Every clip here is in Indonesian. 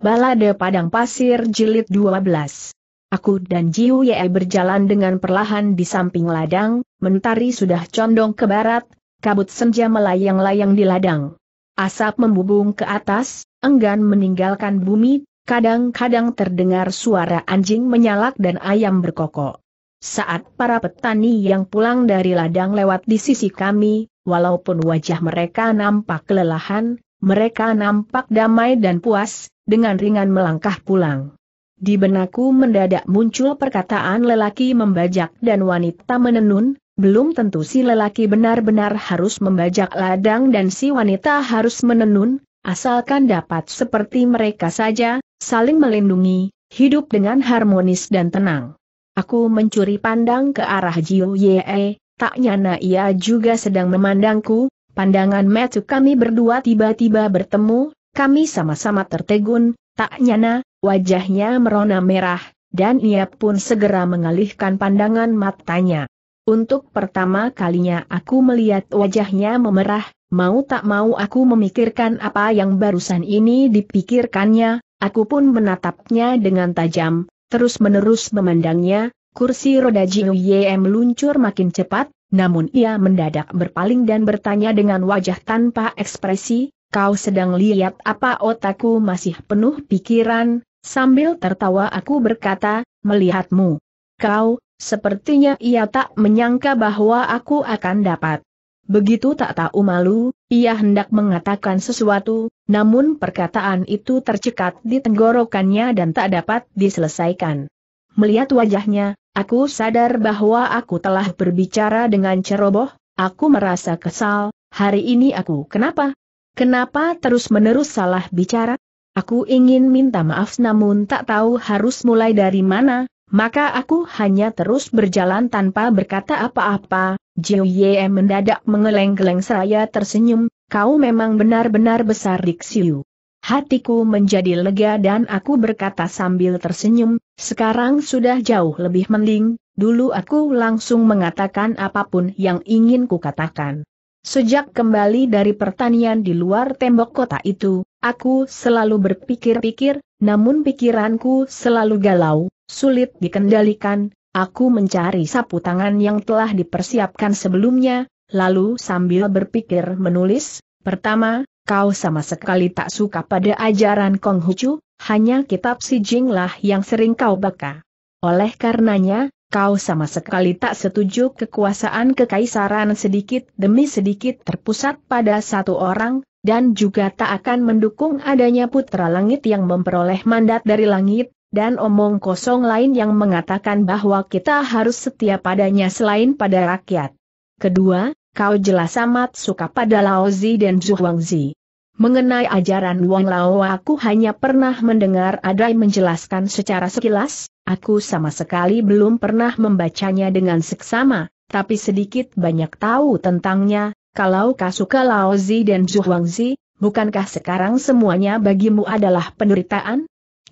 Balade Padang Pasir Jilid 12. Aku dan Jiu Ye berjalan dengan perlahan di samping ladang, mentari sudah condong ke barat, kabut senja melayang-layang di ladang. Asap membubung ke atas, enggan meninggalkan bumi, kadang-kadang terdengar suara anjing menyalak dan ayam berkokok. Saat para petani yang pulang dari ladang lewat di sisi kami, walaupun wajah mereka nampak kelelahan, mereka nampak damai dan puas, dengan ringan melangkah pulang. Di benakku mendadak muncul perkataan lelaki membajak dan wanita menenun, belum tentu si lelaki benar-benar harus membajak ladang dan si wanita harus menenun, asalkan dapat seperti mereka saja, saling melindungi, hidup dengan harmonis dan tenang. Aku mencuri pandang ke arah Jiu Ye, tak nyana ia juga sedang memandangku, pandangan metu kami berdua tiba-tiba bertemu, kami sama-sama tertegun, tak nyana, wajahnya merona merah, dan ia pun segera mengalihkan pandangan matanya. Untuk pertama kalinya aku melihat wajahnya memerah, mau tak mau aku memikirkan apa yang barusan ini dipikirkannya, aku pun menatapnya dengan tajam, terus-menerus memandangnya, kursi roda Jiu luncur meluncur makin cepat, namun ia mendadak berpaling dan bertanya dengan wajah tanpa ekspresi, kau sedang lihat apa otakku masih penuh pikiran, sambil tertawa aku berkata, melihatmu. Kau, sepertinya ia tak menyangka bahwa aku akan dapat. Begitu tak tahu malu, ia hendak mengatakan sesuatu, namun perkataan itu tercekat di tenggorokannya dan tak dapat diselesaikan. Melihat wajahnya, aku sadar bahwa aku telah berbicara dengan ceroboh, aku merasa kesal, hari ini aku kenapa? Kenapa terus-menerus salah bicara? Aku ingin minta maaf namun tak tahu harus mulai dari mana, maka aku hanya terus berjalan tanpa berkata apa-apa. Jiu Ye mendadak mengeleng-geleng seraya tersenyum, kau memang benar-benar besar Diksiu. Hatiku menjadi lega dan aku berkata sambil tersenyum, sekarang sudah jauh lebih mending, dulu aku langsung mengatakan apapun yang ingin kukatakan. Sejak kembali dari pertanian di luar tembok kota itu, aku selalu berpikir-pikir, namun pikiranku selalu galau, sulit dikendalikan, aku mencari sapu tangan yang telah dipersiapkan sebelumnya, lalu sambil berpikir menulis, pertama, kau sama sekali tak suka pada ajaran Konghucu, hanya kitab Si Jinglah yang sering kau baca. Oleh karenanya, kau sama sekali tak setuju kekuasaan kekaisaran sedikit demi sedikit terpusat pada satu orang, dan juga tak akan mendukung adanya putra langit yang memperoleh mandat dari langit, dan omong kosong lain yang mengatakan bahwa kita harus setia padanya selain pada rakyat. Kedua, kau jelas amat suka pada Laozi dan Zhuangzi. Mengenai ajaran Wang Lao aku hanya pernah mendengar Adai menjelaskan secara sekilas, Aku sama sekali belum pernah membacanya dengan seksama, tapi sedikit banyak tahu tentangnya, kalau Kasuka Laozi dan Zhuangzi, bukankah sekarang semuanya bagimu adalah penderitaan?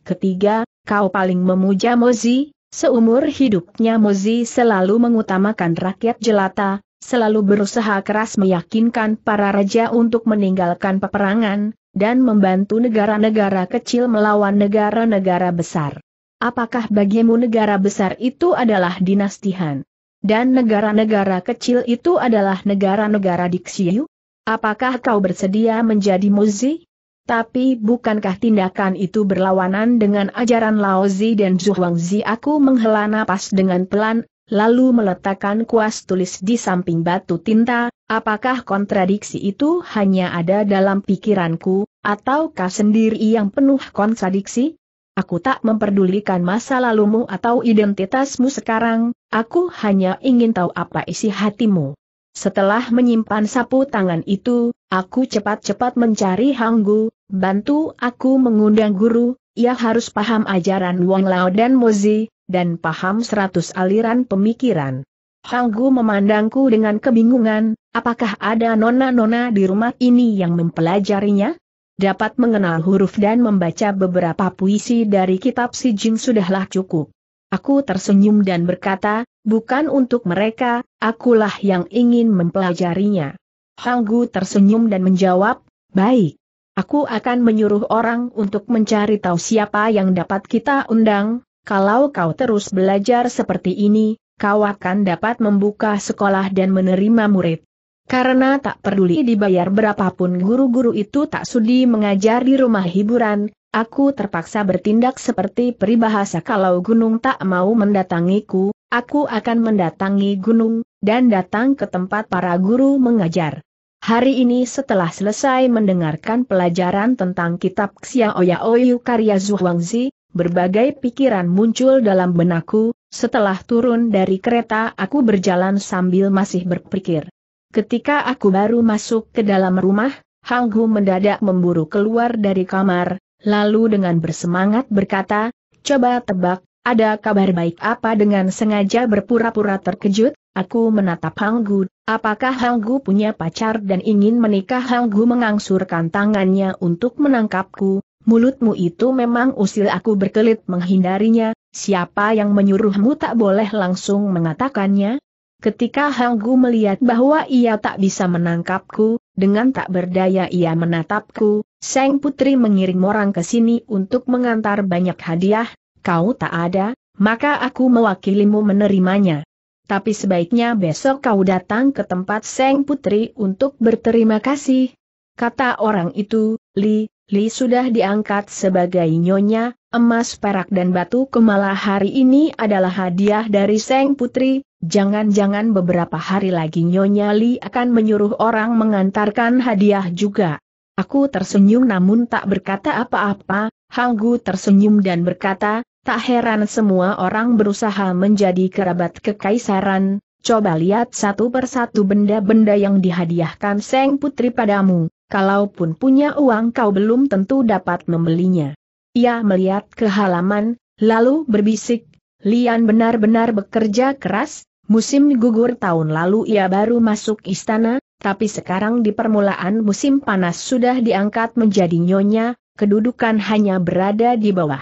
Ketiga, kau paling memuja Mozi, seumur hidupnya Mozi selalu mengutamakan rakyat jelata, selalu berusaha keras meyakinkan para raja untuk meninggalkan peperangan, dan membantu negara-negara kecil melawan negara-negara besar. Apakah bagimu negara besar itu adalah dinasti Han? Dan negara-negara kecil itu adalah negara-negara Dixiu? Apakah kau bersedia menjadi muzi? Tapi bukankah tindakan itu berlawanan dengan ajaran Laozi dan Zhuangzi? Aku menghela napas dengan pelan, lalu meletakkan kuas tulis di samping batu tinta, apakah kontradiksi itu hanya ada dalam pikiranku, ataukah sendiri yang penuh kontradiksi? Aku tak memperdulikan masa lalumu atau identitasmu sekarang, aku hanya ingin tahu apa isi hatimu. Setelah menyimpan sapu tangan itu, aku cepat-cepat mencari Hanggu, bantu aku mengundang guru, ia harus paham ajaran Wang Lao dan Mozi, dan paham seratus aliran pemikiran. Hanggu memandangku dengan kebingungan, apakah ada nona-nona di rumah ini yang mempelajarinya? dapat mengenal huruf dan membaca beberapa puisi dari kitab Si Jin sudahlah cukup. Aku tersenyum dan berkata, bukan untuk mereka, akulah yang ingin mempelajarinya. Hanggu tersenyum dan menjawab, baik. Aku akan menyuruh orang untuk mencari tahu siapa yang dapat kita undang, kalau kau terus belajar seperti ini, kau akan dapat membuka sekolah dan menerima murid. Karena tak peduli dibayar berapapun guru-guru itu tak sudi mengajar di rumah hiburan, aku terpaksa bertindak seperti peribahasa kalau gunung tak mau mendatangiku, aku akan mendatangi gunung, dan datang ke tempat para guru mengajar. Hari ini setelah selesai mendengarkan pelajaran tentang kitab Xiaoya Oyu karya Zhuangzi, berbagai pikiran muncul dalam benakku, setelah turun dari kereta aku berjalan sambil masih berpikir. Ketika aku baru masuk ke dalam rumah, Hang Hu mendadak memburu keluar dari kamar, lalu dengan bersemangat berkata, coba tebak, ada kabar baik apa dengan sengaja berpura-pura terkejut, aku menatap Hang Hu, apakah Hang Hu punya pacar dan ingin menikah Hang Hu mengangsurkan tangannya untuk menangkapku, mulutmu itu memang usil aku berkelit menghindarinya, siapa yang menyuruhmu tak boleh langsung mengatakannya, Ketika Hang Gu melihat bahwa ia tak bisa menangkapku, dengan tak berdaya ia menatapku, Seng Putri mengirim orang ke sini untuk mengantar banyak hadiah, kau tak ada, maka aku mewakilimu menerimanya. Tapi sebaiknya besok kau datang ke tempat Seng Putri untuk berterima kasih. Kata orang itu, Li, Li sudah diangkat sebagai nyonya, emas perak dan batu kemala hari ini adalah hadiah dari Seng Putri, Jangan-jangan beberapa hari lagi Nyonya Li akan menyuruh orang mengantarkan hadiah juga. Aku tersenyum namun tak berkata apa-apa, Hanggu tersenyum dan berkata, tak heran semua orang berusaha menjadi kerabat kekaisaran, coba lihat satu persatu benda-benda yang dihadiahkan Seng Putri padamu, kalaupun punya uang kau belum tentu dapat membelinya. Ia melihat ke halaman, lalu berbisik, Lian benar-benar bekerja keras, Musim gugur tahun lalu ia baru masuk istana, tapi sekarang di permulaan musim panas sudah diangkat menjadi nyonya, kedudukan hanya berada di bawah.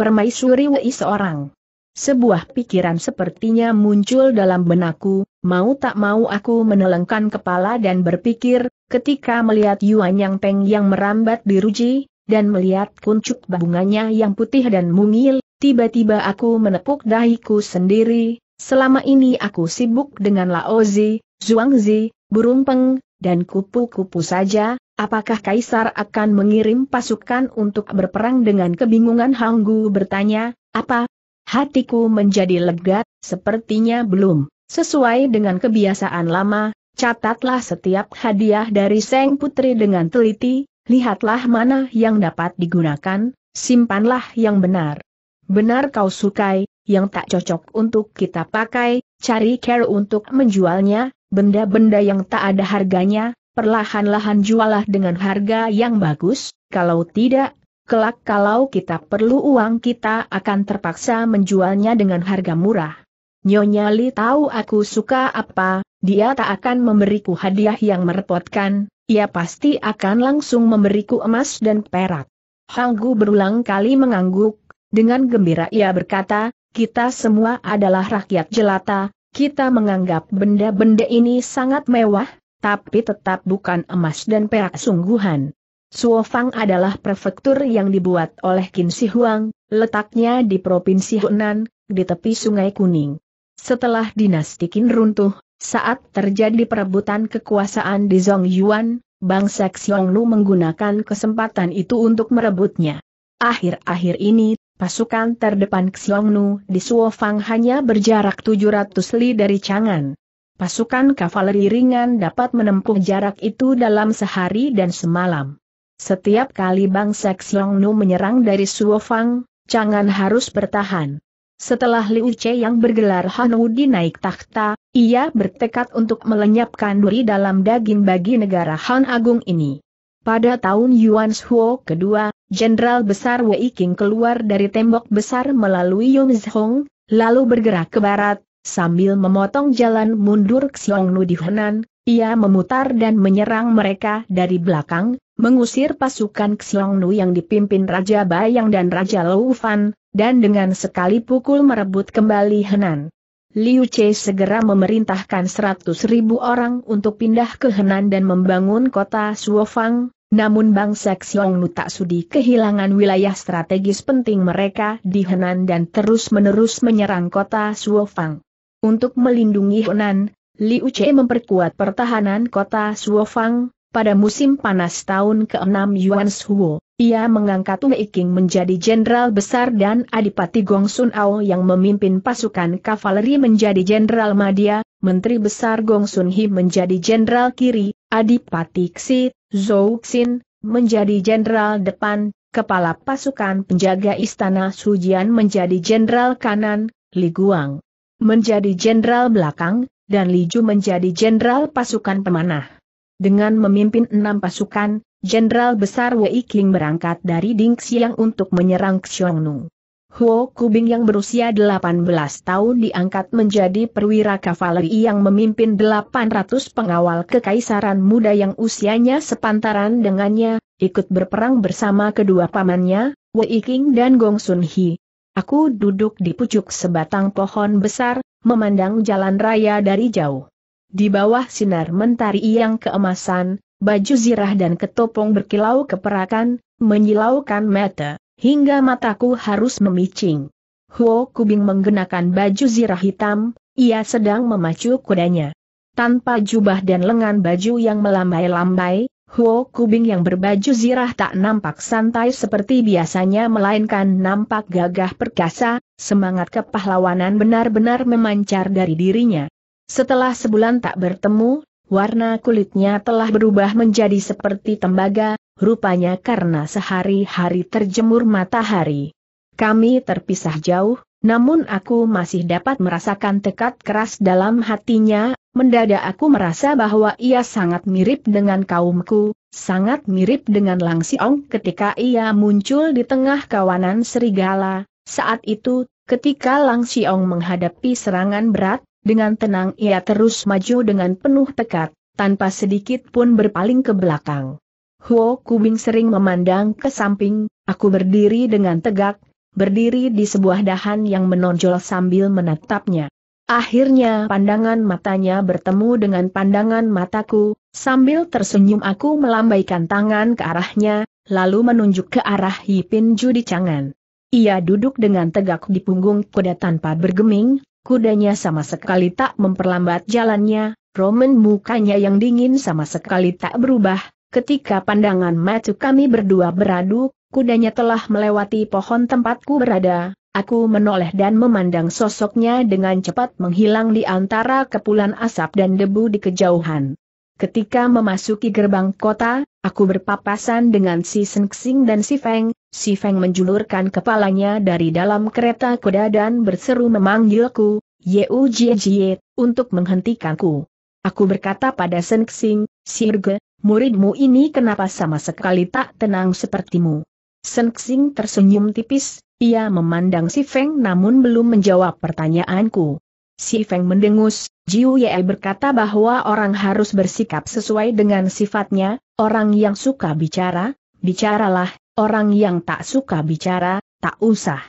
Permaisuri Wei seorang. Sebuah pikiran sepertinya muncul dalam benakku, mau tak mau aku menelengkan kepala dan berpikir, ketika melihat Yuan Yang Peng yang merambat di ruji, dan melihat kuncup bunganya yang putih dan mungil, tiba-tiba aku menepuk dahiku sendiri, Selama ini aku sibuk dengan Laozi, Zhuangzi, Burung Peng, dan kupu-kupu saja, apakah Kaisar akan mengirim pasukan untuk berperang dengan kebingungan Hanggu bertanya, apa? Hatiku menjadi lega, sepertinya belum. Sesuai dengan kebiasaan lama, catatlah setiap hadiah dari Seng Putri dengan teliti, lihatlah mana yang dapat digunakan, simpanlah yang benar. Benar kau sukai, yang tak cocok untuk kita pakai, cari care untuk menjualnya, benda-benda yang tak ada harganya, perlahan-lahan jualah dengan harga yang bagus, kalau tidak, kelak kalau kita perlu uang kita akan terpaksa menjualnya dengan harga murah. Nyonya Li tahu aku suka apa, dia tak akan memberiku hadiah yang merepotkan, ia pasti akan langsung memberiku emas dan perak. Hanggu berulang kali mengangguk, dengan gembira ia berkata, kita semua adalah rakyat jelata, kita menganggap benda-benda ini sangat mewah, tapi tetap bukan emas dan perak sungguhan. Suofang adalah prefektur yang dibuat oleh Qin Shi Huang, letaknya di Provinsi Hunan, di tepi Sungai Kuning. Setelah dinasti Qin runtuh, saat terjadi perebutan kekuasaan di Zongyuan, bangsa Lu menggunakan kesempatan itu untuk merebutnya. Akhir-akhir ini Pasukan terdepan Xiongnu di Suofang hanya berjarak 700 li dari Changan. Pasukan kavaleri ringan dapat menempuh jarak itu dalam sehari dan semalam. Setiap kali bangsa Xiongnu menyerang dari Suofang, Changan harus bertahan. Setelah Liu Che yang bergelar Hanudi naik takhta, ia bertekad untuk melenyapkan duri dalam daging bagi negara Han Agung ini. Pada tahun Yuan Shuo kedua, Jenderal Besar Wei Qing keluar dari tembok besar melalui Yong Zhong, lalu bergerak ke barat, sambil memotong jalan mundur Xiong Xiongnu di Henan, ia memutar dan menyerang mereka dari belakang, mengusir pasukan Xiong Xiongnu yang dipimpin Raja Bayang dan Raja Lou Fan, dan dengan sekali pukul merebut kembali Henan. Liu Che segera memerintahkan seratus ribu orang untuk pindah ke Henan dan membangun kota Suofang, namun bangsa Xiongnu tak sudi kehilangan wilayah strategis penting mereka di Henan dan terus-menerus menyerang kota Suofang. Untuk melindungi Henan, Liu Che memperkuat pertahanan kota Suofang, pada musim panas tahun ke-6 Yuan Shuo, ia mengangkat Wei King menjadi jenderal besar dan Adipati Gong Sun Ao yang memimpin pasukan kavaleri menjadi jenderal Madya, Menteri Besar Gong Sun Hee menjadi jenderal kiri, Adipati Xi, Zhou Xin, menjadi jenderal depan, Kepala Pasukan Penjaga Istana Sujian menjadi jenderal kanan, Li Guang menjadi jenderal belakang, dan Li Ju menjadi jenderal pasukan pemanah. Dengan memimpin enam pasukan, Jenderal Besar Wei Qing berangkat dari Dingxiang untuk menyerang Xiongnu. Huo Kubing yang berusia 18 tahun diangkat menjadi perwira kavaleri yang memimpin 800 pengawal kekaisaran muda yang usianya sepantaran dengannya, ikut berperang bersama kedua pamannya, Wei Qing dan Gong Sun Hi. Aku duduk di pucuk sebatang pohon besar, memandang jalan raya dari jauh. Di bawah sinar mentari yang keemasan, baju zirah dan ketopong berkilau keperakan, menyilaukan mata, hingga mataku harus memicing. Huo Kubing menggunakan baju zirah hitam, ia sedang memacu kudanya. Tanpa jubah dan lengan baju yang melambai-lambai, Huo Kubing yang berbaju zirah tak nampak santai seperti biasanya melainkan nampak gagah perkasa, semangat kepahlawanan benar-benar memancar dari dirinya. Setelah sebulan tak bertemu, warna kulitnya telah berubah menjadi seperti tembaga, rupanya karena sehari-hari terjemur matahari. Kami terpisah jauh, namun aku masih dapat merasakan tekad keras dalam hatinya, mendadak aku merasa bahwa ia sangat mirip dengan kaumku, sangat mirip dengan Lang Siong ketika ia muncul di tengah kawanan serigala, saat itu, ketika Lang Siong menghadapi serangan berat, dengan tenang ia terus maju dengan penuh tekad, tanpa sedikit pun berpaling ke belakang. Huo Kubing sering memandang ke samping, aku berdiri dengan tegak, berdiri di sebuah dahan yang menonjol sambil menatapnya. Akhirnya pandangan matanya bertemu dengan pandangan mataku, sambil tersenyum aku melambaikan tangan ke arahnya, lalu menunjuk ke arah Yipin Judi Cangan. Ia duduk dengan tegak di punggung kuda tanpa bergeming, Kudanya sama sekali tak memperlambat jalannya, Roman mukanya yang dingin sama sekali tak berubah, ketika pandangan matu kami berdua beradu, kudanya telah melewati pohon tempatku berada, aku menoleh dan memandang sosoknya dengan cepat menghilang di antara kepulan asap dan debu di kejauhan. Ketika memasuki gerbang kota, aku berpapasan dengan si Senxing dan si Feng, Si Feng menjulurkan kepalanya dari dalam kereta kuda dan berseru memanggilku, Yeu Jie Jie, untuk menghentikanku. Aku berkata pada Sen Xing, Sirge, muridmu ini kenapa sama sekali tak tenang sepertimu? Sen Xing tersenyum tipis, ia memandang Si Feng namun belum menjawab pertanyaanku. Si Feng mendengus, Jiu Ye berkata bahwa orang harus bersikap sesuai dengan sifatnya, orang yang suka bicara, bicaralah, Orang yang tak suka bicara, tak usah.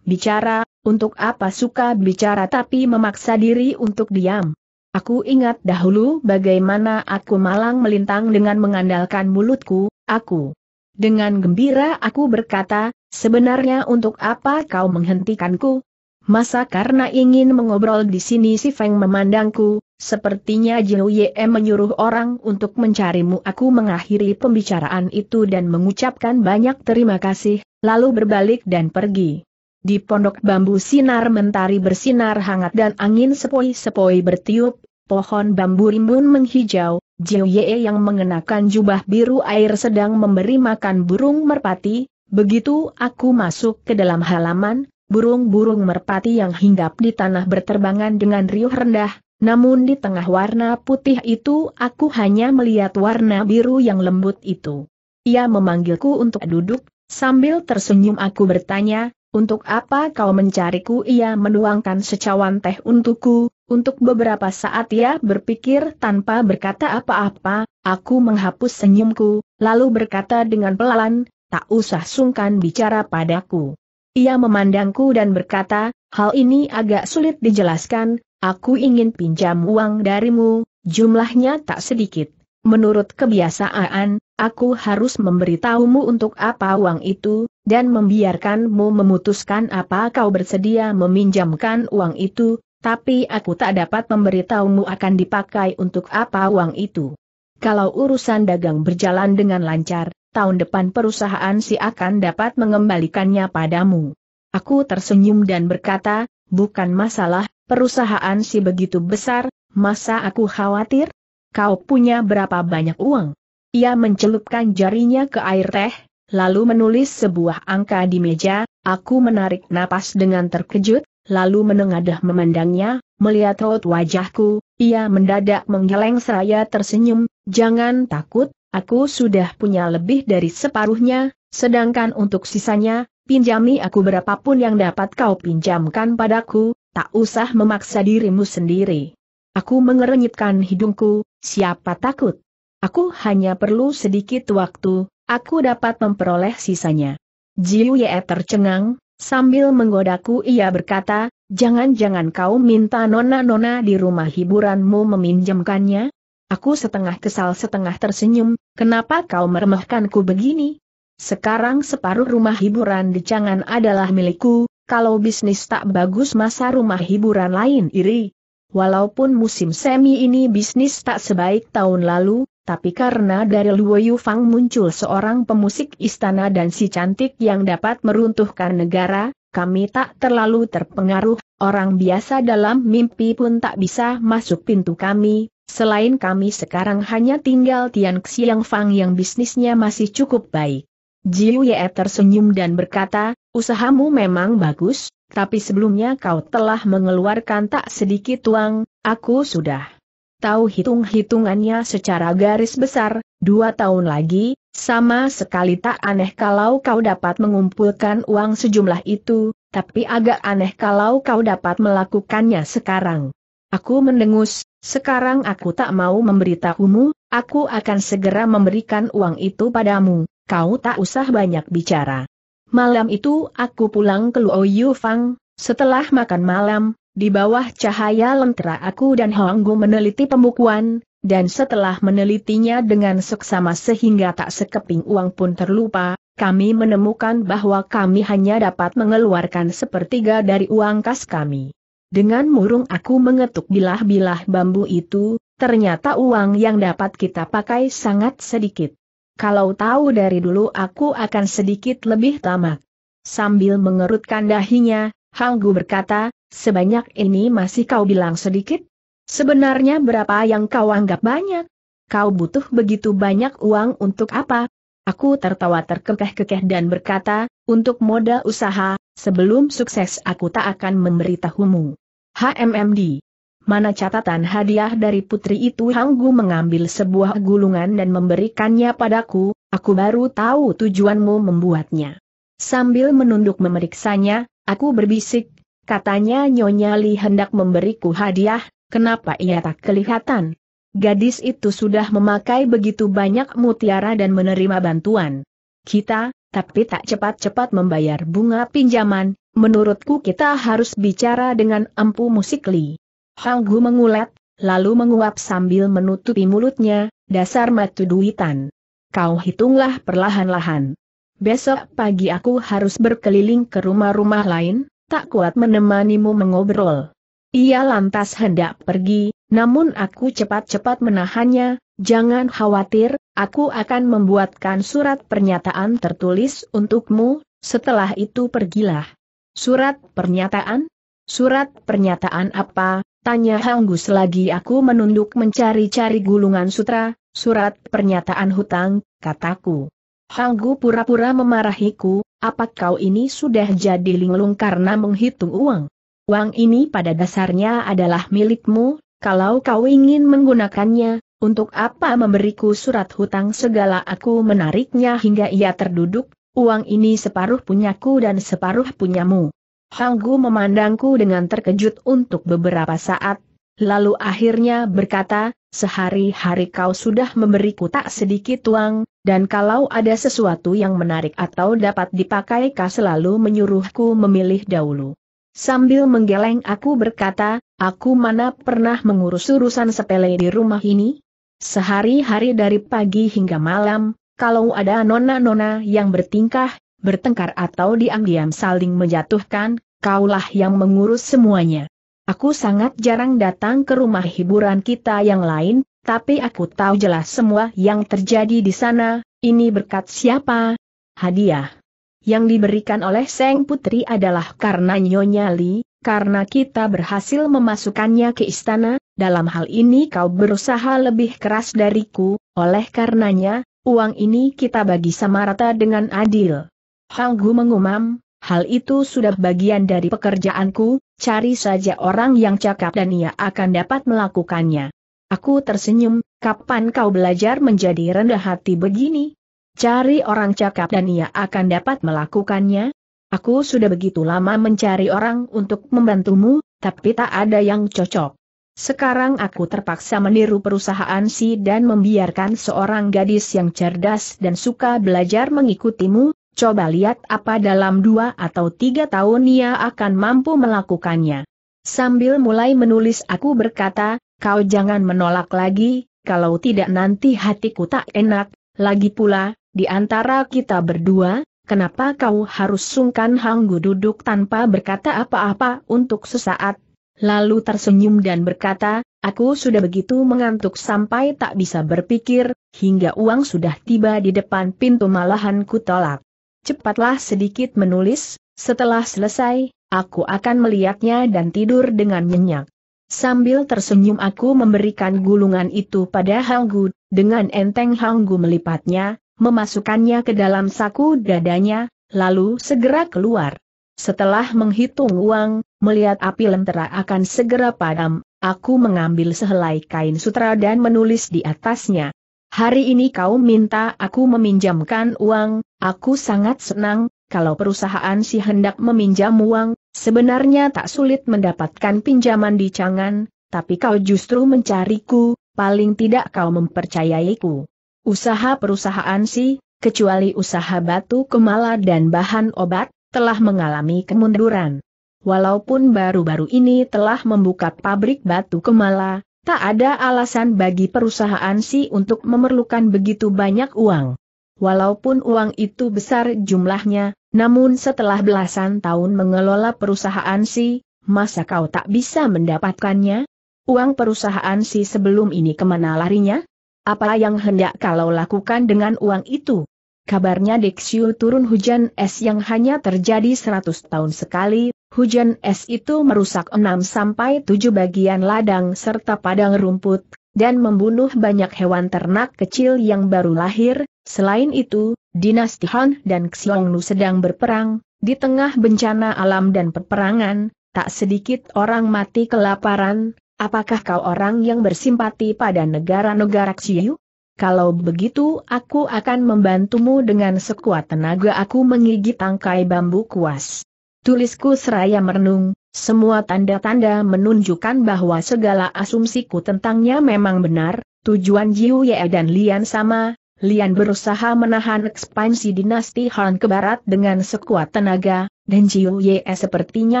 Bicara, untuk apa suka bicara tapi memaksa diri untuk diam? Aku ingat dahulu bagaimana aku malang melintang dengan mengandalkan mulutku, aku. Dengan gembira aku berkata, sebenarnya untuk apa kau menghentikanku? Masa karena ingin mengobrol di sini si Feng memandangku, Sepertinya Jiu Ye menyuruh orang untuk mencarimu. Aku mengakhiri pembicaraan itu dan mengucapkan banyak terima kasih, lalu berbalik dan pergi. Di pondok bambu sinar mentari bersinar hangat dan angin sepoi-sepoi bertiup, pohon bambu rimbun menghijau, Jiu Ye yang mengenakan jubah biru air sedang memberi makan burung merpati, begitu aku masuk ke dalam halaman, burung-burung merpati yang hinggap di tanah berterbangan dengan riuh rendah, namun di tengah warna putih itu aku hanya melihat warna biru yang lembut itu. Ia memanggilku untuk duduk, sambil tersenyum aku bertanya, untuk apa kau mencariku ia menuangkan secawan teh untukku, untuk beberapa saat ia berpikir tanpa berkata apa-apa, aku menghapus senyumku, lalu berkata dengan pelan, tak usah sungkan bicara padaku. Ia memandangku dan berkata, hal ini agak sulit dijelaskan, Aku ingin pinjam uang darimu, jumlahnya tak sedikit. Menurut kebiasaan, aku harus memberitahumu untuk apa uang itu, dan membiarkanmu memutuskan apa kau bersedia meminjamkan uang itu, tapi aku tak dapat memberitahumu akan dipakai untuk apa uang itu. Kalau urusan dagang berjalan dengan lancar, tahun depan perusahaan si akan dapat mengembalikannya padamu. Aku tersenyum dan berkata, bukan masalah, perusahaan si begitu besar, masa aku khawatir? Kau punya berapa banyak uang? Ia mencelupkan jarinya ke air teh, lalu menulis sebuah angka di meja, aku menarik napas dengan terkejut, lalu menengadah memandangnya, melihat raut wajahku, ia mendadak menggeleng seraya tersenyum, jangan takut, aku sudah punya lebih dari separuhnya, sedangkan untuk sisanya, pinjami aku berapapun yang dapat kau pinjamkan padaku, Tak usah memaksa dirimu sendiri. Aku mengerenyitkan hidungku, siapa takut? Aku hanya perlu sedikit waktu, aku dapat memperoleh sisanya. Jiu Ye tercengang, sambil menggodaku ia berkata, jangan-jangan kau minta nona-nona di rumah hiburanmu meminjamkannya? Aku setengah kesal setengah tersenyum, kenapa kau meremehkanku begini? Sekarang separuh rumah hiburan di Cangan adalah milikku, kalau bisnis tak bagus masa rumah hiburan lain iri. Walaupun musim semi ini bisnis tak sebaik tahun lalu, tapi karena dari Luo Fang muncul seorang pemusik istana dan si cantik yang dapat meruntuhkan negara, kami tak terlalu terpengaruh, orang biasa dalam mimpi pun tak bisa masuk pintu kami, selain kami sekarang hanya tinggal Tian Xiang Fang yang bisnisnya masih cukup baik. Jiu Ye tersenyum dan berkata, Usahamu memang bagus, tapi sebelumnya kau telah mengeluarkan tak sedikit uang, aku sudah tahu hitung-hitungannya secara garis besar, dua tahun lagi, sama sekali tak aneh kalau kau dapat mengumpulkan uang sejumlah itu, tapi agak aneh kalau kau dapat melakukannya sekarang. Aku mendengus, sekarang aku tak mau memberitahumu, aku akan segera memberikan uang itu padamu, kau tak usah banyak bicara. Malam itu aku pulang ke Luoyu Fang, setelah makan malam, di bawah cahaya lentera aku dan Gu meneliti pembukuan, dan setelah menelitinya dengan seksama sehingga tak sekeping uang pun terlupa, kami menemukan bahwa kami hanya dapat mengeluarkan sepertiga dari uang kas kami. Dengan murung aku mengetuk bilah-bilah bambu itu, ternyata uang yang dapat kita pakai sangat sedikit. Kalau tahu dari dulu aku akan sedikit lebih tamak. Sambil mengerutkan dahinya, Hanggu berkata, sebanyak ini masih kau bilang sedikit? Sebenarnya berapa yang kau anggap banyak? Kau butuh begitu banyak uang untuk apa? Aku tertawa terkekeh-kekeh dan berkata, untuk modal usaha, sebelum sukses aku tak akan memberitahumu. HMMD mana catatan hadiah dari putri itu Hanggu mengambil sebuah gulungan dan memberikannya padaku, aku baru tahu tujuanmu membuatnya. Sambil menunduk memeriksanya, aku berbisik, katanya Nyonya Li hendak memberiku hadiah, kenapa ia tak kelihatan? Gadis itu sudah memakai begitu banyak mutiara dan menerima bantuan. Kita, tapi tak cepat-cepat membayar bunga pinjaman, menurutku kita harus bicara dengan empu musikli. Hanggu mengulat, lalu menguap sambil menutupi mulutnya, dasar matu duitan. Kau hitunglah perlahan-lahan. Besok pagi aku harus berkeliling ke rumah-rumah lain, tak kuat menemanimu mengobrol. Ia lantas hendak pergi, namun aku cepat-cepat menahannya, jangan khawatir, aku akan membuatkan surat pernyataan tertulis untukmu, setelah itu pergilah. Surat pernyataan? Surat pernyataan apa, Tanya Hanggu lagi aku menunduk mencari-cari gulungan sutra, surat pernyataan hutang, kataku. Hanggu pura-pura memarahiku, apa kau ini sudah jadi linglung karena menghitung uang? Uang ini pada dasarnya adalah milikmu, kalau kau ingin menggunakannya, untuk apa memberiku surat hutang segala aku menariknya hingga ia terduduk, uang ini separuh punyaku dan separuh punyamu. Hanggu memandangku dengan terkejut untuk beberapa saat, lalu akhirnya berkata, sehari-hari kau sudah memberiku tak sedikit uang, dan kalau ada sesuatu yang menarik atau dapat dipakai kau selalu menyuruhku memilih dahulu. Sambil menggeleng aku berkata, aku mana pernah mengurus urusan sepele di rumah ini? Sehari-hari dari pagi hingga malam, kalau ada nona-nona yang bertingkah, bertengkar atau diam-diam saling menjatuhkan, kaulah yang mengurus semuanya. Aku sangat jarang datang ke rumah hiburan kita yang lain, tapi aku tahu jelas semua yang terjadi di sana, ini berkat siapa? Hadiah. Yang diberikan oleh Seng Putri adalah karena Nyonya Li, karena kita berhasil memasukkannya ke istana, dalam hal ini kau berusaha lebih keras dariku, oleh karenanya, uang ini kita bagi sama rata dengan adil. Hanggu mengumam, hal itu sudah bagian dari pekerjaanku, cari saja orang yang cakap dan ia akan dapat melakukannya. Aku tersenyum, kapan kau belajar menjadi rendah hati begini? Cari orang cakap dan ia akan dapat melakukannya? Aku sudah begitu lama mencari orang untuk membantumu, tapi tak ada yang cocok. Sekarang aku terpaksa meniru perusahaan si dan membiarkan seorang gadis yang cerdas dan suka belajar mengikutimu, Coba lihat apa dalam dua atau tiga tahun ia akan mampu melakukannya. Sambil mulai menulis aku berkata, kau jangan menolak lagi, kalau tidak nanti hatiku tak enak, lagi pula, di antara kita berdua, kenapa kau harus sungkan hanggu duduk tanpa berkata apa-apa untuk sesaat? Lalu tersenyum dan berkata, aku sudah begitu mengantuk sampai tak bisa berpikir, hingga uang sudah tiba di depan pintu malahan ku tolak cepatlah sedikit menulis, setelah selesai, aku akan melihatnya dan tidur dengan nyenyak. Sambil tersenyum aku memberikan gulungan itu pada Hanggu, dengan enteng Hanggu melipatnya, memasukkannya ke dalam saku dadanya, lalu segera keluar. Setelah menghitung uang, melihat api lentera akan segera padam, aku mengambil sehelai kain sutra dan menulis di atasnya. Hari ini kau minta aku meminjamkan uang, aku sangat senang, kalau perusahaan si hendak meminjam uang, sebenarnya tak sulit mendapatkan pinjaman di Cangan, tapi kau justru mencariku, paling tidak kau mempercayaiku. Usaha perusahaan si, kecuali usaha batu kemala dan bahan obat, telah mengalami kemunduran. Walaupun baru-baru ini telah membuka pabrik batu kemala, Tak ada alasan bagi perusahaan si untuk memerlukan begitu banyak uang. Walaupun uang itu besar jumlahnya, namun setelah belasan tahun mengelola perusahaan si, masa kau tak bisa mendapatkannya? Uang perusahaan si sebelum ini kemana larinya? Apa yang hendak kalau lakukan dengan uang itu? Kabarnya Dixiu turun hujan es yang hanya terjadi 100 tahun sekali, Hujan es itu merusak 6-7 bagian ladang serta padang rumput, dan membunuh banyak hewan ternak kecil yang baru lahir. Selain itu, dinasti Han dan Xiongnu sedang berperang, di tengah bencana alam dan peperangan, tak sedikit orang mati kelaparan. Apakah kau orang yang bersimpati pada negara-negara Xiu? Kalau begitu aku akan membantumu dengan sekuat tenaga aku menggigit tangkai bambu kuas. Tulisku seraya merenung, semua tanda-tanda menunjukkan bahwa segala asumsiku tentangnya memang benar, tujuan Jiu Ye dan Lian sama, Lian berusaha menahan ekspansi dinasti Han ke barat dengan sekuat tenaga, dan Jiu Ye sepertinya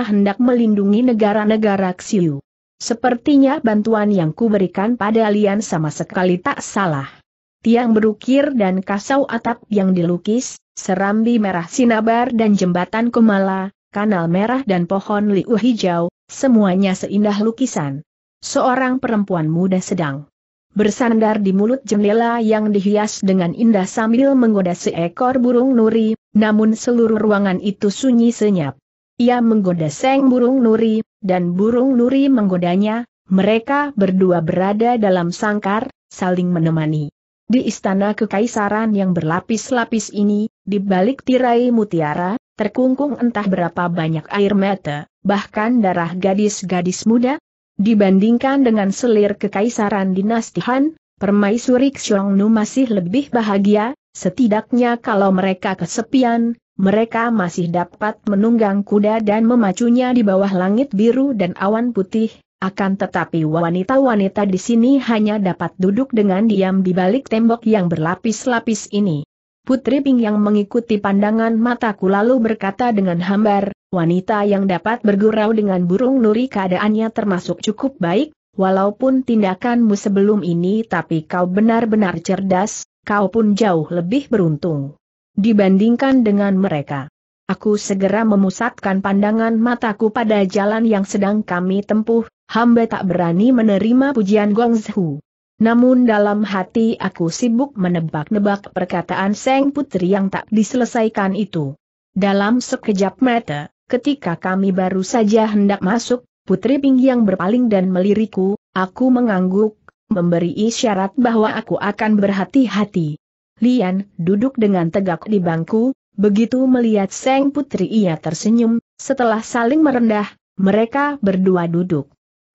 hendak melindungi negara-negara Xiu. Sepertinya bantuan yang kuberikan pada Lian sama sekali tak salah. Tiang berukir dan kasau atap yang dilukis, serambi merah sinabar dan jembatan Kumala, kanal merah dan pohon liu hijau, semuanya seindah lukisan. Seorang perempuan muda sedang bersandar di mulut jendela yang dihias dengan indah sambil menggoda seekor burung nuri, namun seluruh ruangan itu sunyi senyap. Ia menggoda seng burung nuri, dan burung nuri menggodanya, mereka berdua berada dalam sangkar, saling menemani. Di istana kekaisaran yang berlapis-lapis ini, di balik tirai mutiara, terkungkung entah berapa banyak air mata, bahkan darah gadis-gadis muda. Dibandingkan dengan selir kekaisaran dinasti Han, permaisuri Xiongnu masih lebih bahagia, setidaknya kalau mereka kesepian, mereka masih dapat menunggang kuda dan memacunya di bawah langit biru dan awan putih, akan tetapi wanita-wanita di sini hanya dapat duduk dengan diam di balik tembok yang berlapis-lapis ini. Putri Ping yang mengikuti pandangan mataku lalu berkata dengan hambar, wanita yang dapat bergurau dengan burung nuri keadaannya termasuk cukup baik, walaupun tindakanmu sebelum ini tapi kau benar-benar cerdas, kau pun jauh lebih beruntung. Dibandingkan dengan mereka. Aku segera memusatkan pandangan mataku pada jalan yang sedang kami tempuh, hamba tak berani menerima pujian Gong Zhu. Namun dalam hati aku sibuk menebak-nebak perkataan Seng Putri yang tak diselesaikan itu. Dalam sekejap mata, ketika kami baru saja hendak masuk, Putri Ping yang berpaling dan meliriku, aku mengangguk, memberi isyarat bahwa aku akan berhati-hati. Lian duduk dengan tegak di bangku, begitu melihat Seng Putri ia tersenyum, setelah saling merendah, mereka berdua duduk.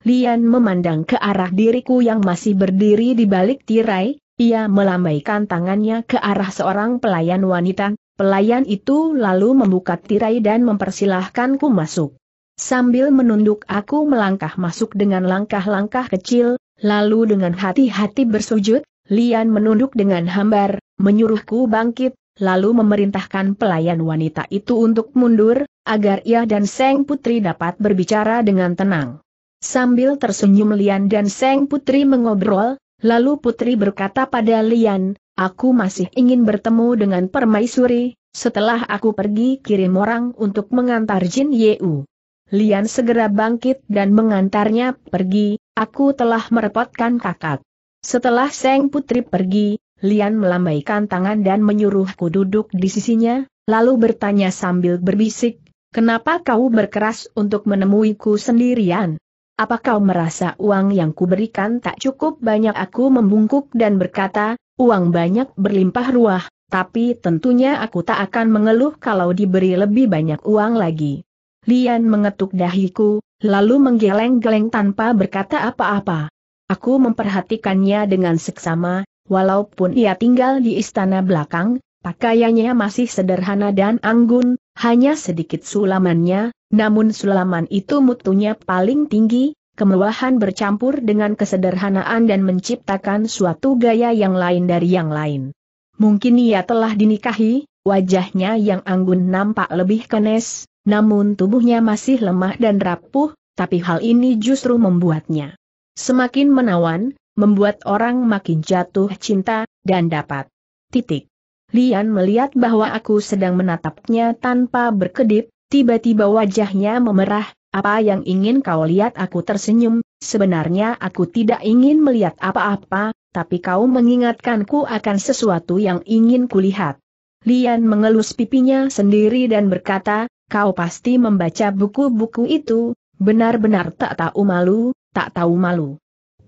Lian memandang ke arah diriku yang masih berdiri di balik tirai, ia melambaikan tangannya ke arah seorang pelayan wanita, pelayan itu lalu membuka tirai dan mempersilahkanku masuk. Sambil menunduk aku melangkah masuk dengan langkah-langkah kecil, lalu dengan hati-hati bersujud, Lian menunduk dengan hambar, menyuruhku bangkit, lalu memerintahkan pelayan wanita itu untuk mundur, agar ia dan Seng Putri dapat berbicara dengan tenang. Sambil tersenyum Lian dan Seng Putri mengobrol, lalu Putri berkata pada Lian, aku masih ingin bertemu dengan permaisuri, setelah aku pergi kirim orang untuk mengantar Jin Yeu. Lian segera bangkit dan mengantarnya pergi, aku telah merepotkan kakak. Setelah Seng Putri pergi, Lian melambaikan tangan dan menyuruhku duduk di sisinya, lalu bertanya sambil berbisik, kenapa kau berkeras untuk menemuiku sendirian? apa kau merasa uang yang kuberikan tak cukup banyak aku membungkuk dan berkata, uang banyak berlimpah ruah, tapi tentunya aku tak akan mengeluh kalau diberi lebih banyak uang lagi. Lian mengetuk dahiku, lalu menggeleng-geleng tanpa berkata apa-apa. Aku memperhatikannya dengan seksama, walaupun ia tinggal di istana belakang, pakaiannya masih sederhana dan anggun, hanya sedikit sulamannya, namun sulaman itu mutunya paling tinggi, kemewahan bercampur dengan kesederhanaan dan menciptakan suatu gaya yang lain dari yang lain. Mungkin ia telah dinikahi, wajahnya yang anggun nampak lebih kenes, namun tubuhnya masih lemah dan rapuh, tapi hal ini justru membuatnya semakin menawan, membuat orang makin jatuh cinta, dan dapat titik Lian melihat bahwa aku sedang menatapnya tanpa berkedip, tiba-tiba wajahnya memerah, apa yang ingin kau lihat aku tersenyum, sebenarnya aku tidak ingin melihat apa-apa, tapi kau mengingatkanku akan sesuatu yang ingin kulihat. Lian mengelus pipinya sendiri dan berkata, kau pasti membaca buku-buku itu, benar-benar tak tahu malu, tak tahu malu.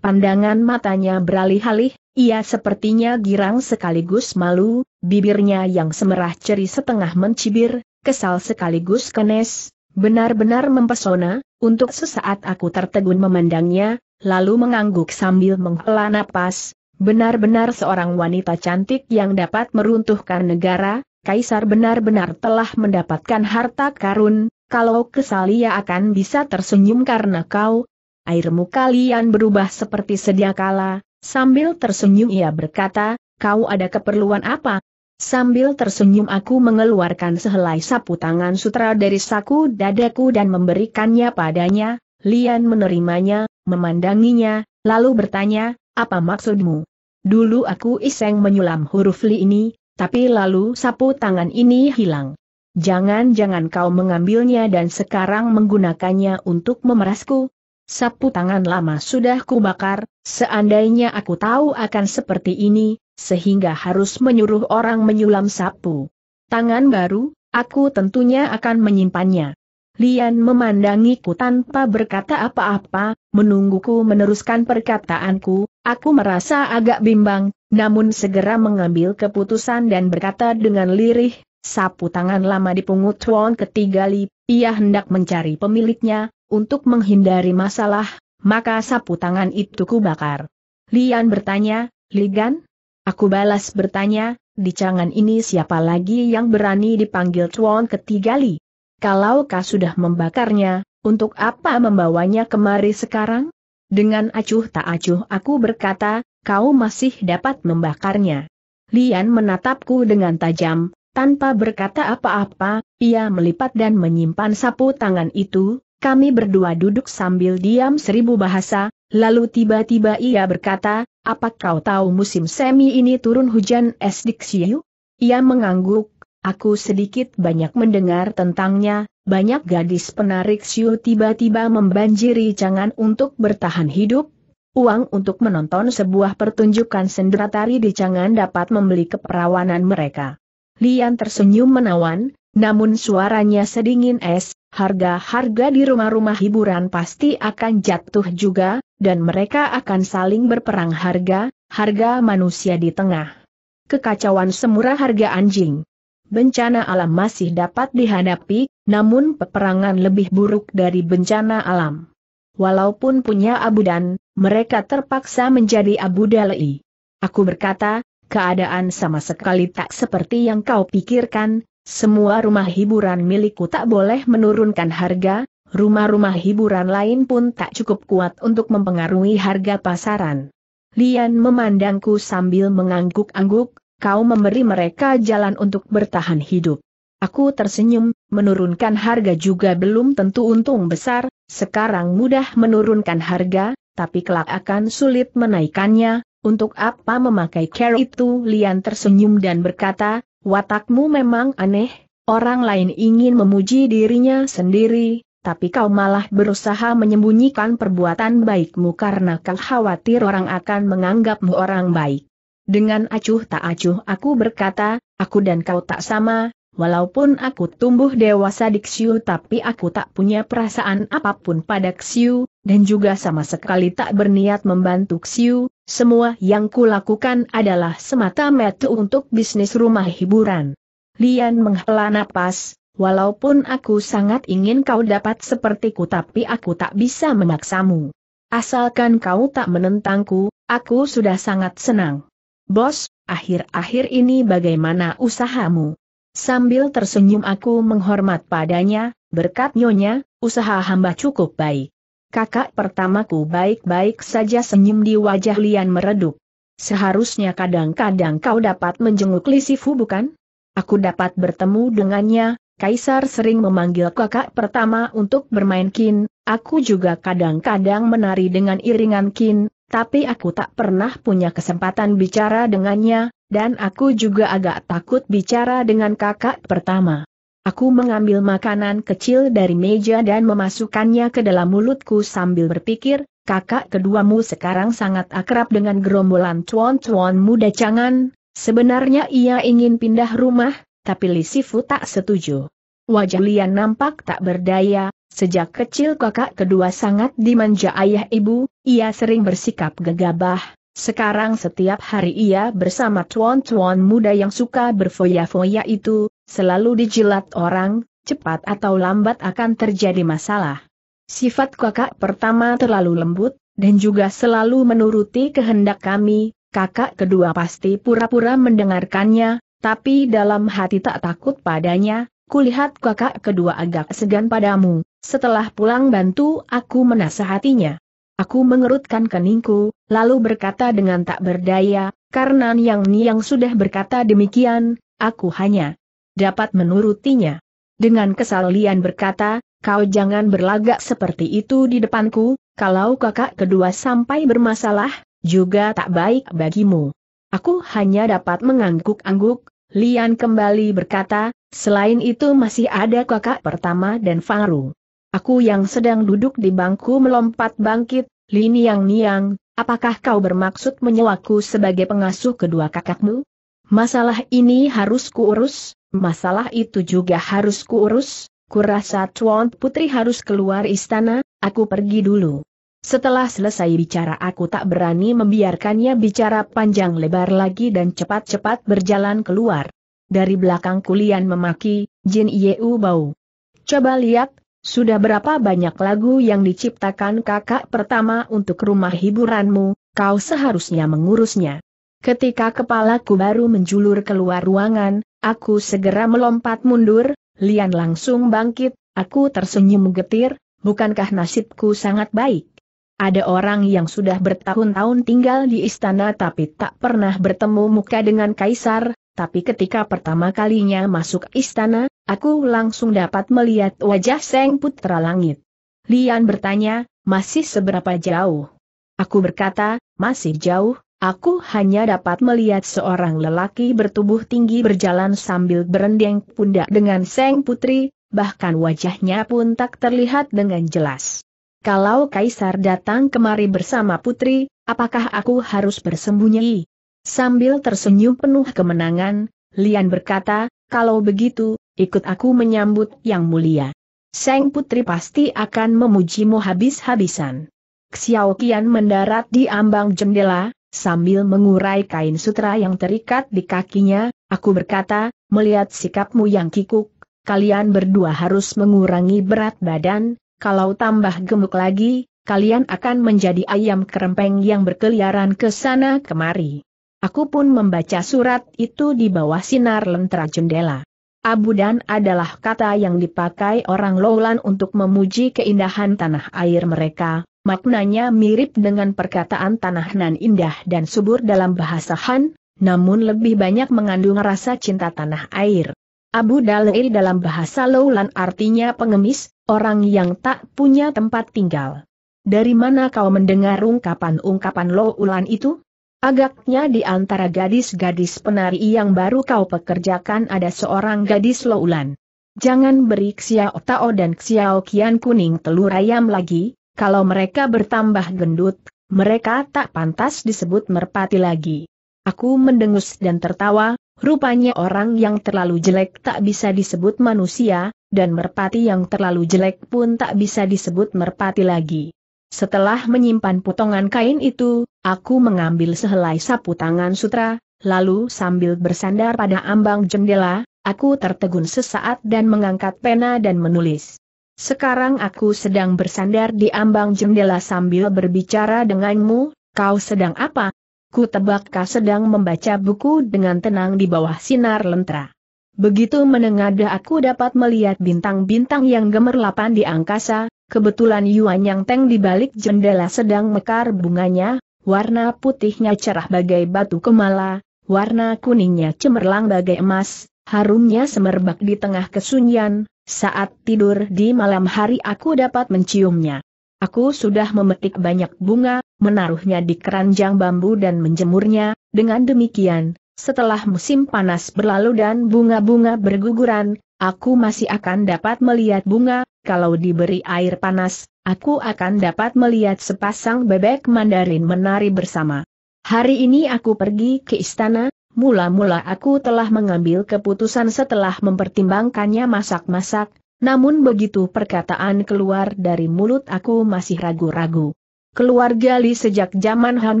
Pandangan matanya beralih-alih, ia sepertinya girang sekaligus malu, bibirnya yang semerah ceri setengah mencibir, kesal sekaligus kenes, benar-benar mempesona, untuk sesaat aku tertegun memandangnya, lalu mengangguk sambil menghela napas, benar-benar seorang wanita cantik yang dapat meruntuhkan negara, Kaisar benar-benar telah mendapatkan harta karun, kalau kesal ia akan bisa tersenyum karena kau, airmu kalian berubah seperti sedia kala, Sambil tersenyum ia berkata, kau ada keperluan apa? Sambil tersenyum aku mengeluarkan sehelai sapu tangan sutra dari saku dadaku dan memberikannya padanya, Lian menerimanya, memandanginya, lalu bertanya, apa maksudmu? Dulu aku iseng menyulam huruf Li ini, tapi lalu sapu tangan ini hilang. Jangan-jangan kau mengambilnya dan sekarang menggunakannya untuk memerasku, Sapu tangan lama sudah kubakar, seandainya aku tahu akan seperti ini, sehingga harus menyuruh orang menyulam sapu. Tangan baru, aku tentunya akan menyimpannya. Lian memandangiku tanpa berkata apa-apa, menungguku meneruskan perkataanku, aku merasa agak bimbang, namun segera mengambil keputusan dan berkata dengan lirih, sapu tangan lama dipungut Wong ketiga lip. ia hendak mencari pemiliknya, untuk menghindari masalah, maka sapu tangan itu kubakar. Lian bertanya, Ligan? Aku balas bertanya, di cangan ini siapa lagi yang berani dipanggil tuan ketiga Li? Kalau kau sudah membakarnya, untuk apa membawanya kemari sekarang? Dengan acuh tak acuh aku berkata, kau masih dapat membakarnya. Lian menatapku dengan tajam, tanpa berkata apa-apa, ia melipat dan menyimpan sapu tangan itu, kami berdua duduk sambil diam seribu bahasa, lalu tiba-tiba ia berkata, apa kau tahu musim semi ini turun hujan es diksiu? Ia mengangguk, aku sedikit banyak mendengar tentangnya, banyak gadis penarik siu tiba-tiba membanjiri jangan untuk bertahan hidup, Uang untuk menonton sebuah pertunjukan sendera di Cangan dapat membeli keperawanan mereka. Lian tersenyum menawan, namun suaranya sedingin es, harga-harga di rumah-rumah hiburan pasti akan jatuh juga, dan mereka akan saling berperang harga, harga manusia di tengah. Kekacauan semurah harga anjing. Bencana alam masih dapat dihadapi, namun peperangan lebih buruk dari bencana alam. Walaupun punya abudan, mereka terpaksa menjadi abu dalai. Aku berkata, keadaan sama sekali tak seperti yang kau pikirkan, semua rumah hiburan milikku tak boleh menurunkan harga, rumah-rumah hiburan lain pun tak cukup kuat untuk mempengaruhi harga pasaran. Lian memandangku sambil mengangguk-angguk, kau memberi mereka jalan untuk bertahan hidup. Aku tersenyum, menurunkan harga juga belum tentu untung besar, sekarang mudah menurunkan harga, tapi kelak akan sulit menaikannya, untuk apa memakai care itu Lian tersenyum dan berkata, watakmu memang aneh, orang lain ingin memuji dirinya sendiri, tapi kau malah berusaha menyembunyikan perbuatan baikmu karena kau khawatir orang akan menganggapmu orang baik. Dengan acuh tak acuh aku berkata, aku dan kau tak sama, Walaupun aku tumbuh dewasa di Xiu tapi aku tak punya perasaan apapun pada Xiu, dan juga sama sekali tak berniat membantu Xiu, semua yang kulakukan adalah semata-mata untuk bisnis rumah hiburan. Lian menghela napas, walaupun aku sangat ingin kau dapat sepertiku tapi aku tak bisa memaksamu. Asalkan kau tak menentangku, aku sudah sangat senang. Bos, akhir-akhir ini bagaimana usahamu? Sambil tersenyum aku menghormat padanya, berkat nyonya, usaha hamba cukup baik. Kakak pertamaku baik-baik saja senyum di wajah Lian meredup. Seharusnya kadang-kadang kau dapat menjenguk Lisifu bukan? Aku dapat bertemu dengannya, Kaisar sering memanggil kakak pertama untuk bermain kin, aku juga kadang-kadang menari dengan iringan kin, tapi aku tak pernah punya kesempatan bicara dengannya, dan aku juga agak takut bicara dengan kakak pertama. Aku mengambil makanan kecil dari meja dan memasukkannya ke dalam mulutku sambil berpikir, kakak keduamu sekarang sangat akrab dengan gerombolan tuan-tuan muda cangan, sebenarnya ia ingin pindah rumah, tapi Lisifu tak setuju. Wajah Lian nampak tak berdaya, sejak kecil kakak kedua sangat dimanja ayah ibu, ia sering bersikap gegabah, sekarang setiap hari ia bersama tuan-tuan muda yang suka berfoya-foya itu, selalu dijilat orang, cepat atau lambat akan terjadi masalah. Sifat kakak pertama terlalu lembut, dan juga selalu menuruti kehendak kami, kakak kedua pasti pura-pura mendengarkannya, tapi dalam hati tak takut padanya, kulihat kakak kedua agak segan padamu, setelah pulang bantu aku menasehatinya. Aku mengerutkan keningku, lalu berkata dengan tak berdaya, karena Niang Niang sudah berkata demikian, aku hanya dapat menurutinya. Dengan kesal Lian berkata, kau jangan berlagak seperti itu di depanku, kalau kakak kedua sampai bermasalah, juga tak baik bagimu. Aku hanya dapat mengangguk-angguk, Lian kembali berkata, selain itu masih ada kakak pertama dan Fangru. Aku yang sedang duduk di bangku melompat bangkit, Lini Yang Niang, apakah kau bermaksud menyewaku sebagai pengasuh kedua kakakmu? Masalah ini harus kuurus, masalah itu juga harus kuurus, kurasa Tuan Putri harus keluar istana, aku pergi dulu. Setelah selesai bicara aku tak berani membiarkannya bicara panjang lebar lagi dan cepat-cepat berjalan keluar. Dari belakang kulian memaki, Jin Yeu bau. Coba lihat, sudah berapa banyak lagu yang diciptakan kakak pertama untuk rumah hiburanmu, kau seharusnya mengurusnya. Ketika kepalaku baru menjulur keluar ruangan, aku segera melompat mundur, Lian langsung bangkit, aku tersenyum getir, bukankah nasibku sangat baik? Ada orang yang sudah bertahun-tahun tinggal di istana tapi tak pernah bertemu muka dengan kaisar, tapi ketika pertama kalinya masuk istana, aku langsung dapat melihat wajah Seng Putra Langit. Lian bertanya, masih seberapa jauh? Aku berkata, masih jauh, aku hanya dapat melihat seorang lelaki bertubuh tinggi berjalan sambil berendeng pundak dengan Seng Putri, bahkan wajahnya pun tak terlihat dengan jelas. Kalau Kaisar datang kemari bersama Putri, apakah aku harus bersembunyi? Sambil tersenyum penuh kemenangan, Lian berkata, kalau begitu, ikut aku menyambut yang mulia. Seng Putri pasti akan memujimu habis-habisan. Xiao Qian mendarat di ambang jendela, sambil mengurai kain sutra yang terikat di kakinya, aku berkata, melihat sikapmu yang kikuk, kalian berdua harus mengurangi berat badan, kalau tambah gemuk lagi, kalian akan menjadi ayam kerempeng yang berkeliaran ke sana kemari. Aku pun membaca surat itu di bawah sinar lentera jendela. Abudan adalah kata yang dipakai orang Lowland untuk memuji keindahan tanah air mereka, maknanya mirip dengan perkataan tanah nan indah dan subur dalam bahasa Han, namun lebih banyak mengandung rasa cinta tanah air. Abu Dalil dalam bahasa Lowland artinya pengemis, orang yang tak punya tempat tinggal. Dari mana kau mendengar ungkapan-ungkapan Lowland itu? Agaknya di antara gadis-gadis penari yang baru kau pekerjakan ada seorang gadis loulan. Jangan beri Xiao Tao dan Xiao Kian kuning telur ayam lagi, kalau mereka bertambah gendut, mereka tak pantas disebut merpati lagi. Aku mendengus dan tertawa, rupanya orang yang terlalu jelek tak bisa disebut manusia, dan merpati yang terlalu jelek pun tak bisa disebut merpati lagi. Setelah menyimpan potongan kain itu, aku mengambil sehelai sapu tangan sutra, lalu sambil bersandar pada ambang jendela, aku tertegun sesaat dan mengangkat pena dan menulis. Sekarang aku sedang bersandar di ambang jendela sambil berbicara denganmu, kau sedang apa? Ku tebak kau sedang membaca buku dengan tenang di bawah sinar lentera. Begitu menengadah aku dapat melihat bintang-bintang yang gemerlapan di angkasa, Kebetulan Yuan Yang Teng di balik jendela sedang mekar bunganya, warna putihnya cerah bagai batu kemala, warna kuningnya cemerlang bagai emas, harumnya semerbak di tengah kesunyian, saat tidur di malam hari aku dapat menciumnya. Aku sudah memetik banyak bunga, menaruhnya di keranjang bambu dan menjemurnya, dengan demikian, setelah musim panas berlalu dan bunga-bunga berguguran, Aku masih akan dapat melihat bunga, kalau diberi air panas, aku akan dapat melihat sepasang bebek mandarin menari bersama. Hari ini aku pergi ke istana, mula-mula aku telah mengambil keputusan setelah mempertimbangkannya masak-masak, namun begitu perkataan keluar dari mulut aku masih ragu-ragu. Keluarga Li sejak zaman Han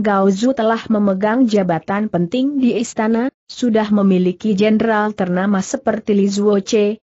Gaozu telah memegang jabatan penting di istana, sudah memiliki jenderal ternama seperti Li Zuo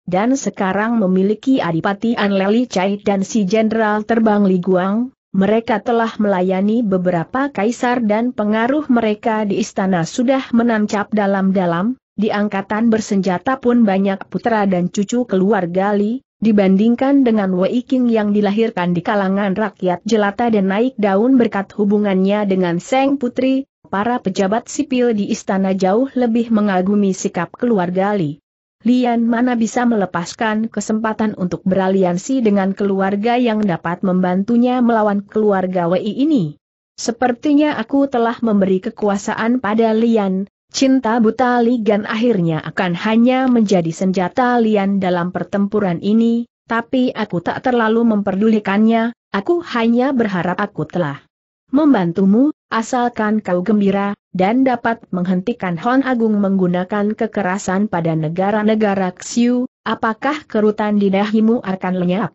dan sekarang memiliki Adipati An Leli Chai dan si jenderal terbang Li Guang, mereka telah melayani beberapa kaisar dan pengaruh mereka di istana sudah menancap dalam-dalam, di angkatan bersenjata pun banyak putra dan cucu keluarga Li, dibandingkan dengan Wei King yang dilahirkan di kalangan rakyat jelata dan naik daun berkat hubungannya dengan Seng Putri, Para pejabat sipil di istana jauh lebih mengagumi sikap keluarga Li. Lian mana bisa melepaskan kesempatan untuk beraliansi dengan keluarga yang dapat membantunya melawan keluarga Wei ini. Sepertinya aku telah memberi kekuasaan pada Lian, cinta buta Ligan akhirnya akan hanya menjadi senjata Lian dalam pertempuran ini, tapi aku tak terlalu memperdulikannya, aku hanya berharap aku telah membantumu, asalkan kau gembira, dan dapat menghentikan Hon Agung menggunakan kekerasan pada negara-negara Xiu, apakah kerutan di dahimu akan lenyap?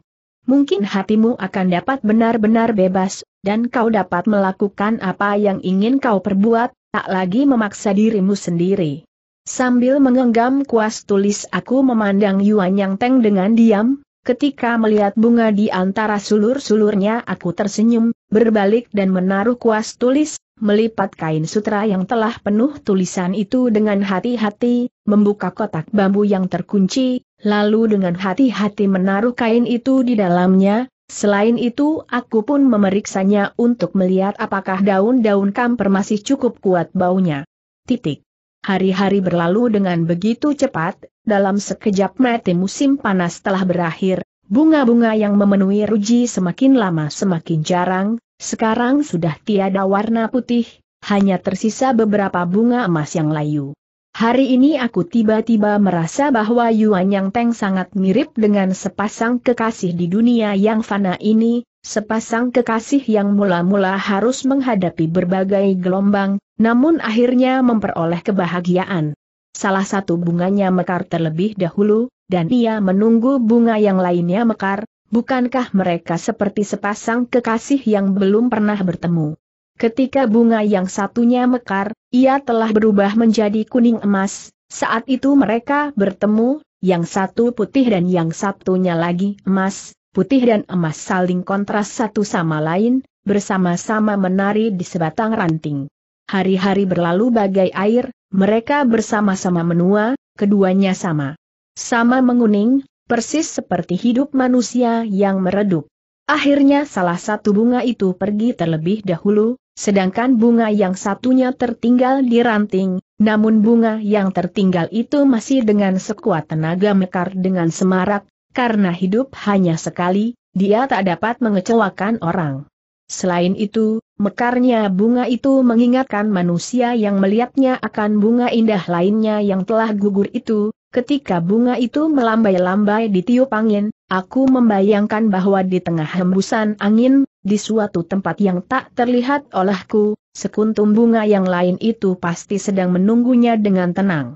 Mungkin hatimu akan dapat benar-benar bebas, dan kau dapat melakukan apa yang ingin kau perbuat, tak lagi memaksa dirimu sendiri. Sambil mengenggam kuas tulis aku memandang Yuan Yang Teng dengan diam, Ketika melihat bunga di antara sulur-sulurnya aku tersenyum, berbalik dan menaruh kuas tulis, melipat kain sutra yang telah penuh tulisan itu dengan hati-hati, membuka kotak bambu yang terkunci, lalu dengan hati-hati menaruh kain itu di dalamnya, Selain itu, aku pun memeriksanya untuk melihat apakah daun-daun kamper masih cukup kuat baunya. Titik. Hari-hari berlalu dengan begitu cepat, dalam sekejap mati musim panas telah berakhir, bunga-bunga yang memenuhi ruji semakin lama semakin jarang, sekarang sudah tiada warna putih, hanya tersisa beberapa bunga emas yang layu. Hari ini aku tiba-tiba merasa bahwa Yuan Yang Peng sangat mirip dengan sepasang kekasih di dunia yang fana ini, sepasang kekasih yang mula-mula harus menghadapi berbagai gelombang, namun akhirnya memperoleh kebahagiaan. Salah satu bunganya mekar terlebih dahulu, dan ia menunggu bunga yang lainnya mekar, bukankah mereka seperti sepasang kekasih yang belum pernah bertemu. Ketika bunga yang satunya mekar, ia telah berubah menjadi kuning emas, saat itu mereka bertemu, yang satu putih dan yang satunya lagi emas, putih dan emas saling kontras satu sama lain, bersama-sama menari di sebatang ranting. Hari-hari berlalu bagai air, mereka bersama-sama menua, keduanya sama. Sama menguning, persis seperti hidup manusia yang meredup. Akhirnya salah satu bunga itu pergi terlebih dahulu, sedangkan bunga yang satunya tertinggal di ranting, namun bunga yang tertinggal itu masih dengan sekuat tenaga mekar dengan semarak, karena hidup hanya sekali, dia tak dapat mengecewakan orang. Selain itu, mekarnya bunga itu mengingatkan manusia yang melihatnya akan bunga indah lainnya yang telah gugur itu, Ketika bunga itu melambai-lambai di tiup angin, aku membayangkan bahwa di tengah hembusan angin, di suatu tempat yang tak terlihat olehku, sekuntum bunga yang lain itu pasti sedang menunggunya dengan tenang.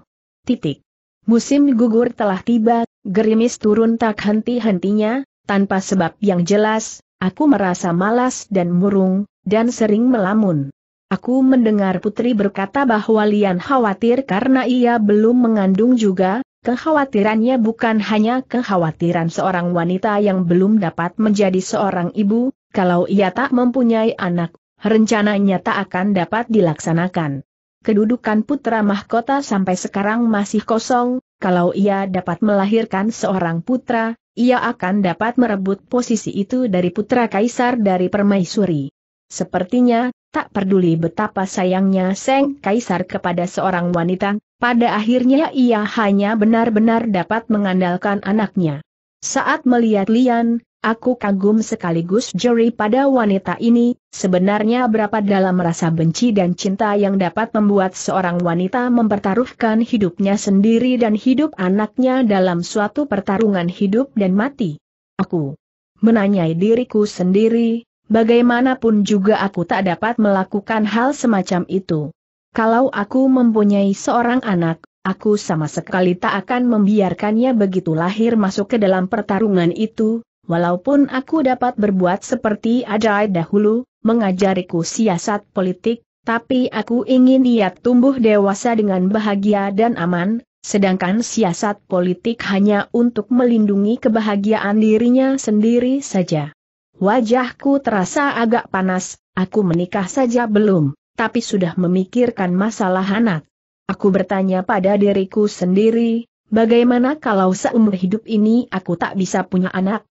Titik. Musim gugur telah tiba, gerimis turun tak henti-hentinya, tanpa sebab yang jelas, Aku merasa malas dan murung, dan sering melamun. Aku mendengar putri berkata bahwa Lian khawatir karena ia belum mengandung juga, kekhawatirannya bukan hanya kekhawatiran seorang wanita yang belum dapat menjadi seorang ibu, kalau ia tak mempunyai anak, rencananya tak akan dapat dilaksanakan. Kedudukan putra mahkota sampai sekarang masih kosong, kalau ia dapat melahirkan seorang putra, ia akan dapat merebut posisi itu dari putra kaisar dari permaisuri. Sepertinya, tak peduli betapa sayangnya Seng Kaisar kepada seorang wanita, pada akhirnya ia hanya benar-benar dapat mengandalkan anaknya. Saat melihat Lian, Aku kagum sekaligus juri pada wanita ini, sebenarnya berapa dalam rasa benci dan cinta yang dapat membuat seorang wanita mempertaruhkan hidupnya sendiri dan hidup anaknya dalam suatu pertarungan hidup dan mati. Aku menanyai diriku sendiri, bagaimanapun juga aku tak dapat melakukan hal semacam itu. Kalau aku mempunyai seorang anak, aku sama sekali tak akan membiarkannya begitu lahir masuk ke dalam pertarungan itu, Walaupun aku dapat berbuat seperti Ajay dahulu, mengajariku siasat politik, tapi aku ingin ia tumbuh dewasa dengan bahagia dan aman, sedangkan siasat politik hanya untuk melindungi kebahagiaan dirinya sendiri saja. Wajahku terasa agak panas, aku menikah saja belum, tapi sudah memikirkan masalah anak. Aku bertanya pada diriku sendiri, bagaimana kalau seumur hidup ini aku tak bisa punya anak?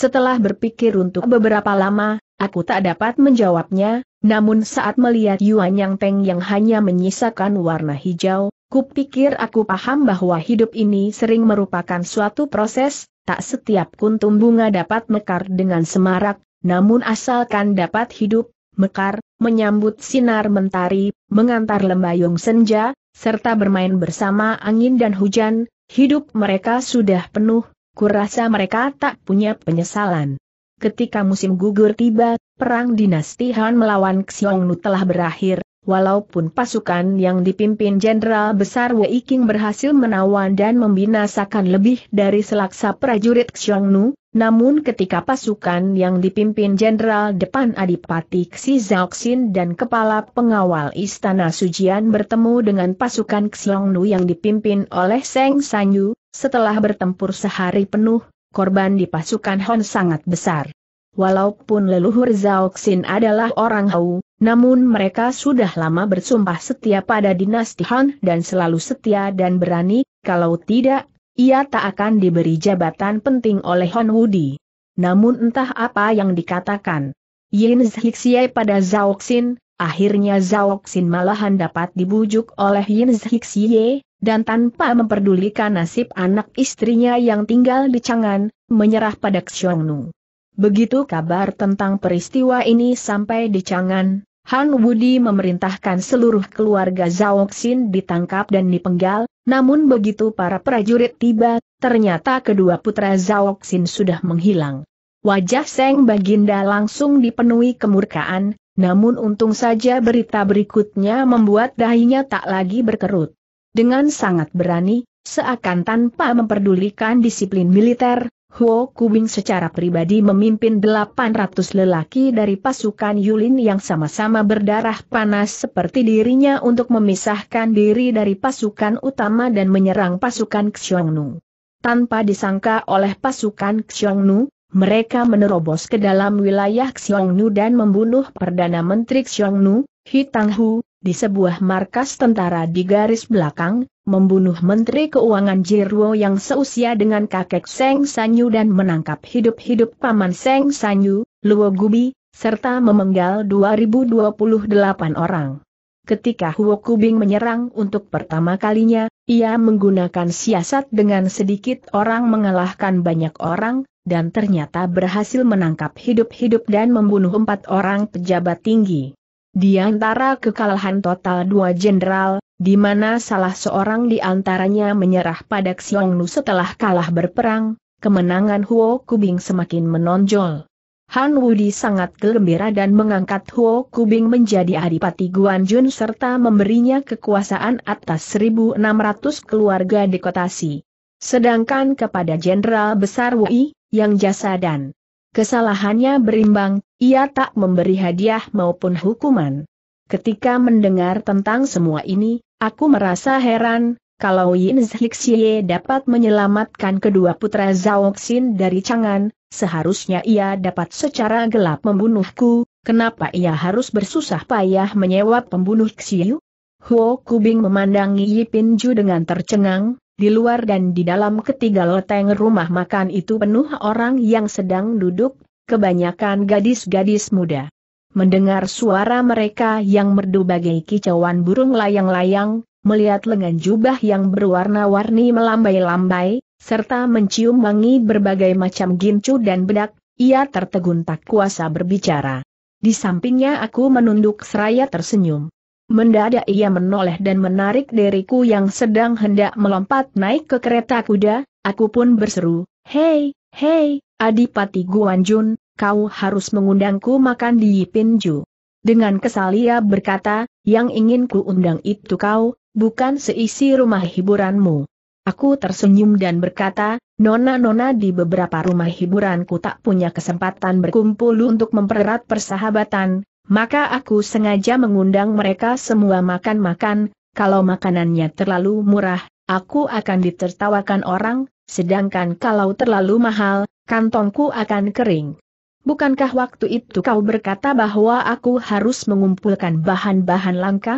Setelah berpikir untuk beberapa lama, aku tak dapat menjawabnya, namun saat melihat Yuan Yang Peng yang hanya menyisakan warna hijau, kupikir aku paham bahwa hidup ini sering merupakan suatu proses, tak setiap kuntum bunga dapat mekar dengan semarak, namun asalkan dapat hidup, mekar, menyambut sinar mentari, mengantar lembayung senja, serta bermain bersama angin dan hujan, hidup mereka sudah penuh kurasa mereka tak punya penyesalan. Ketika musim gugur tiba, perang dinasti Han melawan Xiongnu telah berakhir, Walaupun pasukan yang dipimpin Jenderal Besar Wei King berhasil menawan dan membinasakan lebih dari selaksa prajurit Xiongnu, namun ketika pasukan yang dipimpin Jenderal Depan Adipati Xi Zhaoxin dan Kepala Pengawal Istana Sujian bertemu dengan pasukan Xiongnu yang dipimpin oleh Seng Sanyu, setelah bertempur sehari penuh, korban di pasukan Hon sangat besar. Walaupun leluhur Zhaoxin adalah orang Hau, namun mereka sudah lama bersumpah setia pada dinasti Han dan selalu setia dan berani, kalau tidak, ia tak akan diberi jabatan penting oleh Han Wudi. Namun entah apa yang dikatakan. Yin Zhixie pada Zhao Xin, akhirnya Zhao Xin malahan dapat dibujuk oleh Yin Zhixie, dan tanpa memperdulikan nasib anak istrinya yang tinggal di Changan, menyerah pada Xiongnu. Begitu kabar tentang peristiwa ini sampai di Changan, Han Wudi memerintahkan seluruh keluarga Zhao Xin ditangkap dan dipenggal, namun begitu para prajurit tiba, ternyata kedua putra Zhao Xin sudah menghilang. Wajah Seng Baginda langsung dipenuhi kemurkaan, namun untung saja berita berikutnya membuat dahinya tak lagi berkerut. Dengan sangat berani, seakan tanpa memperdulikan disiplin militer, Huo Kubing secara pribadi memimpin 800 lelaki dari pasukan Yulin yang sama-sama berdarah panas seperti dirinya untuk memisahkan diri dari pasukan utama dan menyerang pasukan Xiongnu. Tanpa disangka oleh pasukan Xiongnu, mereka menerobos ke dalam wilayah Xiongnu dan membunuh Perdana Menteri Xiongnu, Hitang Hu, di sebuah markas tentara di garis belakang, membunuh Menteri Keuangan Jirwo yang seusia dengan kakek Seng Sanyu dan menangkap hidup-hidup paman Seng Sanyu, Luo Gubi, serta memenggal 2028 orang. Ketika Huo Kubing menyerang untuk pertama kalinya, ia menggunakan siasat dengan sedikit orang mengalahkan banyak orang, dan ternyata berhasil menangkap hidup-hidup dan membunuh empat orang pejabat tinggi. Di antara kekalahan total dua jenderal, di mana salah seorang di antaranya menyerah pada Xiong Xiongnu setelah kalah berperang, kemenangan Huo Kubing semakin menonjol. Han Wudi sangat gembira dan mengangkat Huo Kubing menjadi adipati Jun serta memberinya kekuasaan atas 1.600 keluarga di kota Si. Sedangkan kepada Jenderal Besar Wei, yang jasa dan Kesalahannya berimbang, ia tak memberi hadiah maupun hukuman. Ketika mendengar tentang semua ini, aku merasa heran, kalau Yin Zhixie dapat menyelamatkan kedua putra Zhao Xin dari cangan, seharusnya ia dapat secara gelap membunuhku, kenapa ia harus bersusah payah menyewa pembunuh Xiu? Huo Kubing memandangi Yipin Ju dengan tercengang, di luar dan di dalam ketiga loteng rumah makan itu penuh orang yang sedang duduk, kebanyakan gadis-gadis muda. Mendengar suara mereka yang merdu bagai kicauan burung layang-layang, melihat lengan jubah yang berwarna-warni melambai-lambai, serta mencium wangi berbagai macam gincu dan bedak, ia tertegun tak kuasa berbicara. Di sampingnya aku menunduk seraya tersenyum. Mendadak ia menoleh dan menarik diriku yang sedang hendak melompat naik ke kereta kuda, aku pun berseru, Hei, hei, Adipati Guanjun, kau harus mengundangku makan di Pinju. Dengan kesal ia berkata, yang ingin ku undang itu kau, bukan seisi rumah hiburanmu. Aku tersenyum dan berkata, Nona-nona di beberapa rumah hiburanku tak punya kesempatan berkumpul untuk mempererat persahabatan, maka aku sengaja mengundang mereka semua makan-makan, kalau makanannya terlalu murah, aku akan ditertawakan orang, sedangkan kalau terlalu mahal, kantongku akan kering. Bukankah waktu itu kau berkata bahwa aku harus mengumpulkan bahan-bahan langka?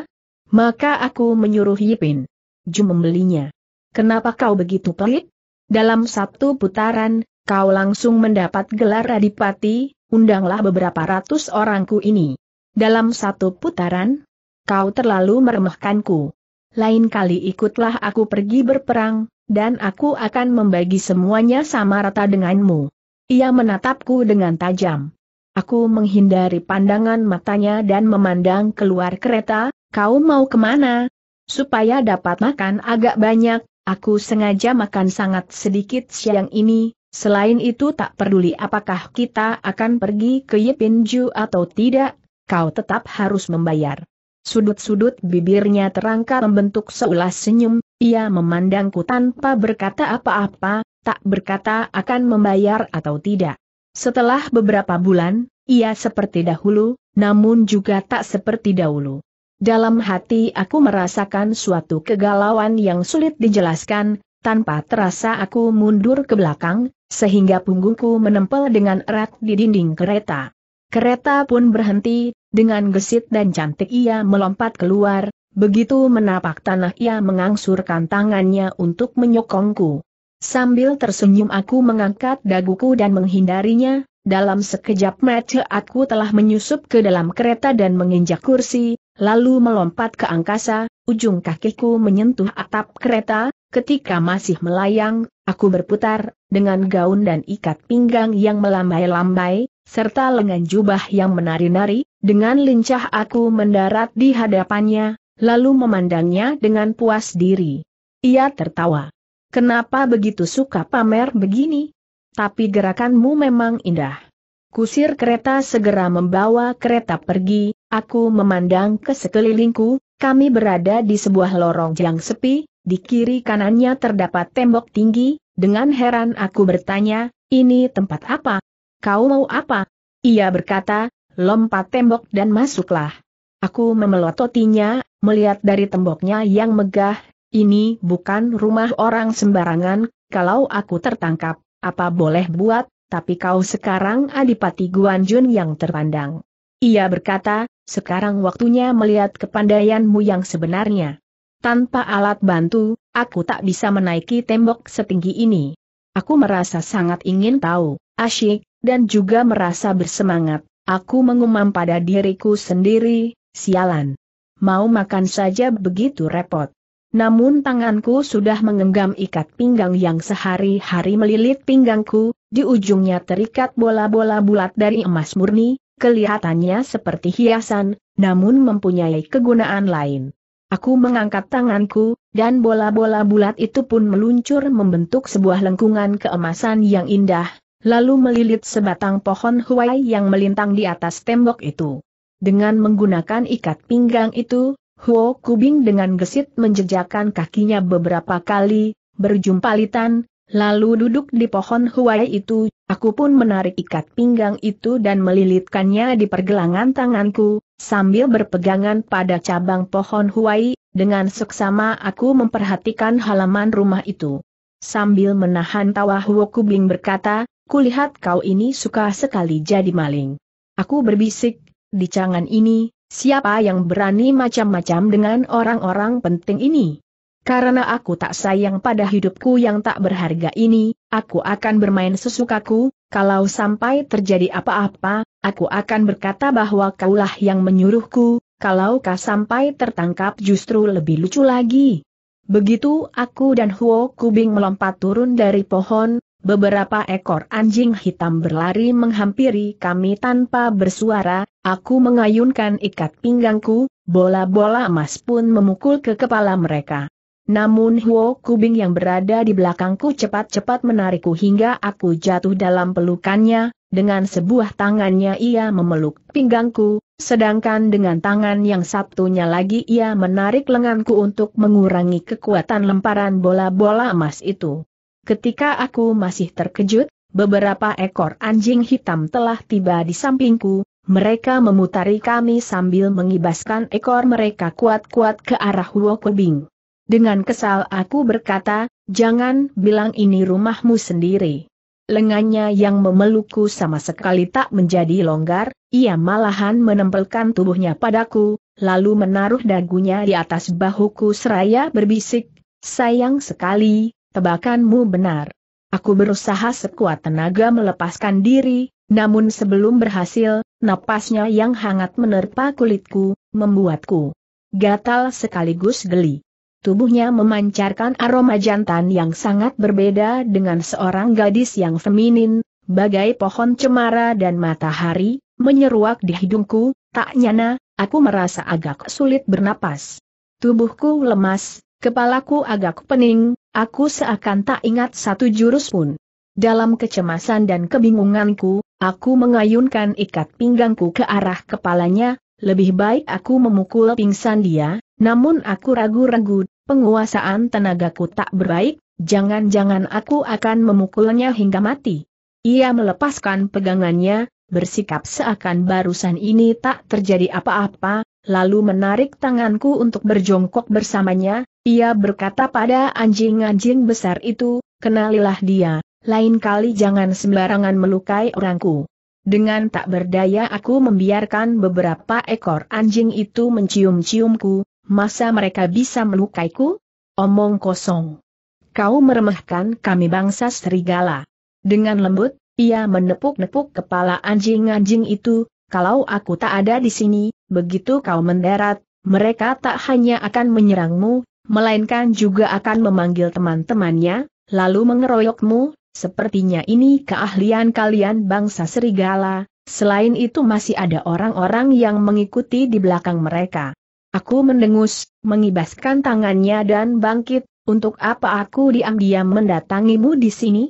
Maka aku menyuruh Yipin. Ju membelinya. Kenapa kau begitu pelit? Dalam satu putaran, kau langsung mendapat gelar adipati, undanglah beberapa ratus orangku ini. Dalam satu putaran, kau terlalu meremehkanku. Lain kali ikutlah aku pergi berperang, dan aku akan membagi semuanya sama rata denganmu. Ia menatapku dengan tajam. Aku menghindari pandangan matanya dan memandang keluar kereta, kau mau kemana? Supaya dapat makan agak banyak, aku sengaja makan sangat sedikit siang ini, selain itu tak peduli apakah kita akan pergi ke Yipinju atau tidak, kau tetap harus membayar. Sudut-sudut bibirnya terangkat membentuk seulas senyum, ia memandangku tanpa berkata apa-apa, tak berkata akan membayar atau tidak. Setelah beberapa bulan, ia seperti dahulu, namun juga tak seperti dahulu. Dalam hati aku merasakan suatu kegalauan yang sulit dijelaskan, tanpa terasa aku mundur ke belakang, sehingga punggungku menempel dengan erat di dinding kereta. Kereta pun berhenti, dengan gesit dan cantik ia melompat keluar, begitu menapak tanah ia mengangsurkan tangannya untuk menyokongku. Sambil tersenyum aku mengangkat daguku dan menghindarinya, dalam sekejap mata aku telah menyusup ke dalam kereta dan menginjak kursi, lalu melompat ke angkasa, ujung kakiku menyentuh atap kereta, ketika masih melayang, aku berputar, dengan gaun dan ikat pinggang yang melambai-lambai, serta lengan jubah yang menari-nari, dengan lincah aku mendarat di hadapannya, lalu memandangnya dengan puas diri. Ia tertawa. Kenapa begitu suka pamer begini? Tapi gerakanmu memang indah. Kusir kereta segera membawa kereta pergi, aku memandang ke sekelilingku, kami berada di sebuah lorong yang sepi, di kiri kanannya terdapat tembok tinggi, dengan heran aku bertanya, ini tempat apa? Kau mau apa? Ia berkata, lompat tembok dan masuklah. Aku memelototinya, melihat dari temboknya yang megah, ini bukan rumah orang sembarangan, kalau aku tertangkap, apa boleh buat, tapi kau sekarang Adipati Guan Jun yang terpandang. Ia berkata, sekarang waktunya melihat kepandaianmu yang sebenarnya. Tanpa alat bantu, aku tak bisa menaiki tembok setinggi ini. Aku merasa sangat ingin tahu, asyik, dan juga merasa bersemangat. Aku mengumam pada diriku sendiri, sialan. Mau makan saja begitu repot. Namun tanganku sudah mengenggam ikat pinggang yang sehari-hari melilit pinggangku, di ujungnya terikat bola-bola bulat dari emas murni, kelihatannya seperti hiasan, namun mempunyai kegunaan lain. Aku mengangkat tanganku, dan bola-bola bulat itu pun meluncur membentuk sebuah lengkungan keemasan yang indah, lalu melilit sebatang pohon huai yang melintang di atas tembok itu. Dengan menggunakan ikat pinggang itu, Huo Kubing dengan gesit menjejakkan kakinya beberapa kali, berjumpa litan, lalu duduk di pohon huai itu, aku pun menarik ikat pinggang itu dan melilitkannya di pergelangan tanganku, sambil berpegangan pada cabang pohon huai, dengan seksama aku memperhatikan halaman rumah itu. Sambil menahan tawa Huo Kubing berkata, lihat kau ini suka sekali jadi maling. Aku berbisik, di cangan ini, siapa yang berani macam-macam dengan orang-orang penting ini? Karena aku tak sayang pada hidupku yang tak berharga ini, aku akan bermain sesukaku, kalau sampai terjadi apa-apa, aku akan berkata bahwa kaulah yang menyuruhku, kalau kau sampai tertangkap justru lebih lucu lagi. Begitu aku dan Huo Kubing melompat turun dari pohon, Beberapa ekor anjing hitam berlari menghampiri kami tanpa bersuara, aku mengayunkan ikat pinggangku, bola-bola emas pun memukul ke kepala mereka. Namun Huo Kubing yang berada di belakangku cepat-cepat menarikku hingga aku jatuh dalam pelukannya, dengan sebuah tangannya ia memeluk pinggangku, sedangkan dengan tangan yang satunya lagi ia menarik lenganku untuk mengurangi kekuatan lemparan bola-bola emas itu. Ketika aku masih terkejut, beberapa ekor anjing hitam telah tiba di sampingku, mereka memutari kami sambil mengibaskan ekor mereka kuat-kuat ke arah Huokobing. Dengan kesal aku berkata, jangan bilang ini rumahmu sendiri. Lengannya yang memelukku sama sekali tak menjadi longgar, ia malahan menempelkan tubuhnya padaku, lalu menaruh dagunya di atas bahuku seraya berbisik, sayang sekali, tebakanmu benar. Aku berusaha sekuat tenaga melepaskan diri, namun sebelum berhasil, napasnya yang hangat menerpa kulitku, membuatku gatal sekaligus geli. Tubuhnya memancarkan aroma jantan yang sangat berbeda dengan seorang gadis yang feminin, bagai pohon cemara dan matahari, menyeruak di hidungku, tak nyana, aku merasa agak sulit bernapas. Tubuhku lemas, Kepalaku agak pening, aku seakan tak ingat satu jurus pun. Dalam kecemasan dan kebingunganku, aku mengayunkan ikat pinggangku ke arah kepalanya, lebih baik aku memukul pingsan dia, namun aku ragu-ragu, penguasaan tenagaku tak berbaik, jangan-jangan aku akan memukulnya hingga mati. Ia melepaskan pegangannya, bersikap seakan barusan ini tak terjadi apa-apa, lalu menarik tanganku untuk berjongkok bersamanya, ia berkata pada anjing-anjing besar itu, kenalilah dia, lain kali jangan sembarangan melukai orangku. Dengan tak berdaya aku membiarkan beberapa ekor anjing itu mencium-ciumku, masa mereka bisa melukaiku? Omong kosong. Kau meremehkan kami bangsa serigala. Dengan lembut, ia menepuk-nepuk kepala anjing-anjing itu, kalau aku tak ada di sini, begitu kau mendarat, mereka tak hanya akan menyerangmu, melainkan juga akan memanggil teman-temannya, lalu mengeroyokmu, sepertinya ini keahlian kalian bangsa serigala, selain itu masih ada orang-orang yang mengikuti di belakang mereka. Aku mendengus, mengibaskan tangannya dan bangkit, untuk apa aku diam-diam mendatangimu di sini?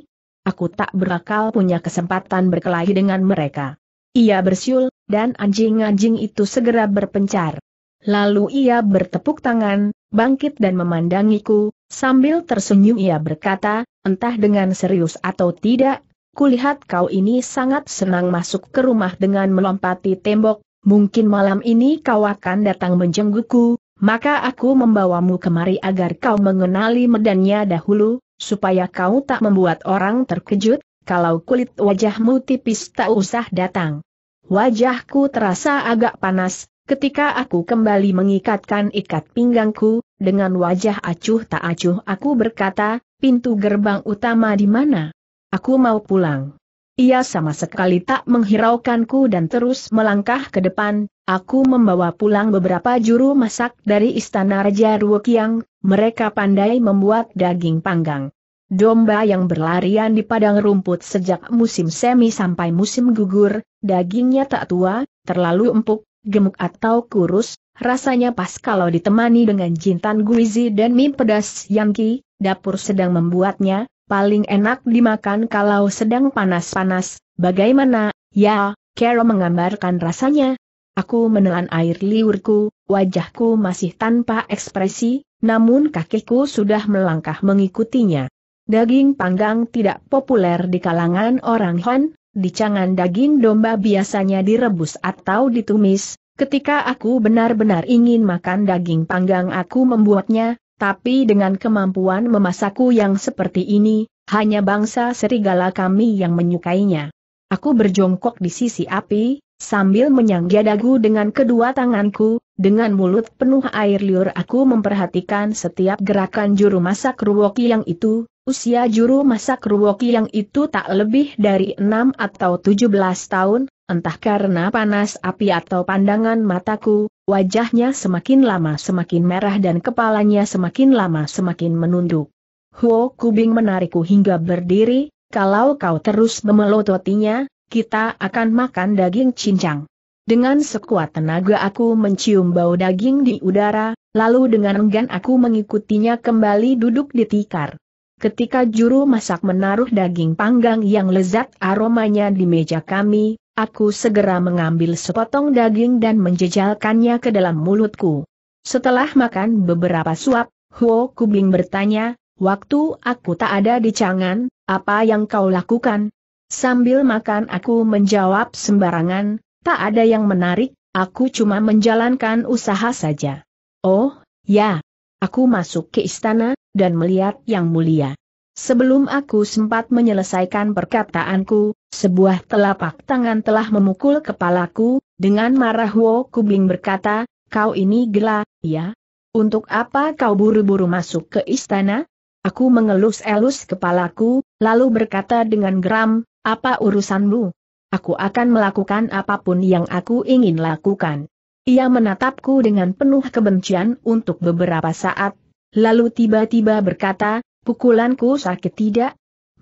Aku tak berakal punya kesempatan berkelahi dengan mereka. Ia bersiul, dan anjing-anjing itu segera berpencar. Lalu ia bertepuk tangan, bangkit dan memandangiku, sambil tersenyum ia berkata, entah dengan serius atau tidak, kulihat kau ini sangat senang masuk ke rumah dengan melompati tembok, mungkin malam ini kau akan datang menjengguku, maka aku membawamu kemari agar kau mengenali medannya dahulu, supaya kau tak membuat orang terkejut, kalau kulit wajahmu tipis tak usah datang. Wajahku terasa agak panas, Ketika aku kembali mengikatkan ikat pinggangku, dengan wajah acuh tak acuh aku berkata, pintu gerbang utama di mana? Aku mau pulang. Ia sama sekali tak menghiraukanku dan terus melangkah ke depan, aku membawa pulang beberapa juru masak dari istana Raja Ruokiang, mereka pandai membuat daging panggang. Domba yang berlarian di padang rumput sejak musim semi sampai musim gugur, dagingnya tak tua, terlalu empuk, gemuk atau kurus, rasanya pas kalau ditemani dengan jintan guizi dan mie pedas yangki, dapur sedang membuatnya, paling enak dimakan kalau sedang panas-panas, bagaimana, ya, Carol menggambarkan rasanya. Aku menelan air liurku, wajahku masih tanpa ekspresi, namun kakiku sudah melangkah mengikutinya. Daging panggang tidak populer di kalangan orang Han, di cangan daging domba biasanya direbus atau ditumis, ketika aku benar-benar ingin makan daging panggang aku membuatnya, tapi dengan kemampuan memasakku yang seperti ini, hanya bangsa serigala kami yang menyukainya. Aku berjongkok di sisi api, sambil menyangga dagu dengan kedua tanganku, dengan mulut penuh air liur aku memperhatikan setiap gerakan juru masak Ruwoki yang itu, usia juru masak Ruwoki yang itu tak lebih dari 6 atau 17 tahun, entah karena panas api atau pandangan mataku, wajahnya semakin lama semakin merah dan kepalanya semakin lama semakin menunduk. Huo Kubing menarikku hingga berdiri, kalau kau terus memelototinya, kita akan makan daging cincang. Dengan sekuat tenaga aku mencium bau daging di udara, lalu dengan enggan aku mengikutinya kembali duduk di tikar. Ketika juru masak menaruh daging panggang yang lezat aromanya di meja kami, aku segera mengambil sepotong daging dan menjejalkannya ke dalam mulutku. Setelah makan beberapa suap, Huo Kubing bertanya, waktu aku tak ada di Cangan, apa yang kau lakukan? Sambil makan aku menjawab sembarangan, Tak ada yang menarik, aku cuma menjalankan usaha saja. Oh, ya. Aku masuk ke istana, dan melihat yang mulia. Sebelum aku sempat menyelesaikan perkataanku, sebuah telapak tangan telah memukul kepalaku, dengan marah Wo Kubling berkata, kau ini gila, ya? Untuk apa kau buru-buru masuk ke istana? Aku mengelus-elus kepalaku, lalu berkata dengan geram, apa urusanmu? Aku akan melakukan apapun yang aku ingin lakukan. Ia menatapku dengan penuh kebencian untuk beberapa saat, lalu tiba-tiba berkata, pukulanku sakit tidak?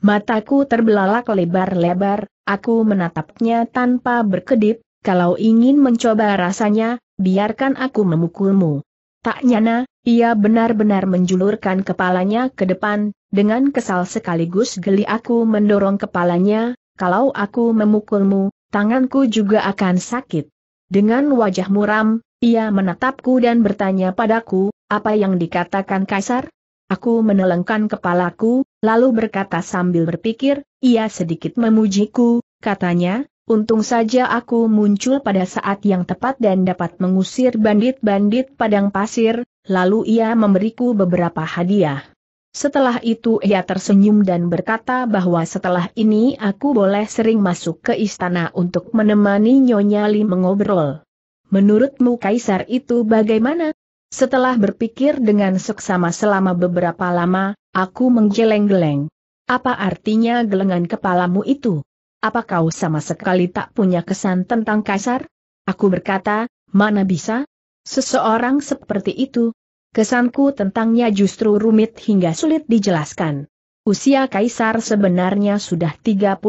Mataku terbelalak lebar-lebar, aku menatapnya tanpa berkedip, kalau ingin mencoba rasanya, biarkan aku memukulmu. Tak nyana, ia benar-benar menjulurkan kepalanya ke depan, dengan kesal sekaligus geli aku mendorong kepalanya, kalau aku memukulmu, tanganku juga akan sakit. Dengan wajah muram, ia menatapku dan bertanya padaku, apa yang dikatakan kaisar? Aku menelengkan kepalaku, lalu berkata sambil berpikir, ia sedikit memujiku, katanya, untung saja aku muncul pada saat yang tepat dan dapat mengusir bandit-bandit padang pasir, lalu ia memberiku beberapa hadiah. Setelah itu ia tersenyum dan berkata bahwa setelah ini aku boleh sering masuk ke istana untuk menemani Nyonya Li mengobrol. Menurutmu kaisar itu bagaimana? Setelah berpikir dengan seksama selama beberapa lama, aku menggeleng-geleng. Apa artinya gelengan kepalamu itu? Apa kau sama sekali tak punya kesan tentang kaisar? Aku berkata, mana bisa? Seseorang seperti itu, kesanku tentangnya justru rumit hingga sulit dijelaskan. Usia Kaisar sebenarnya sudah 37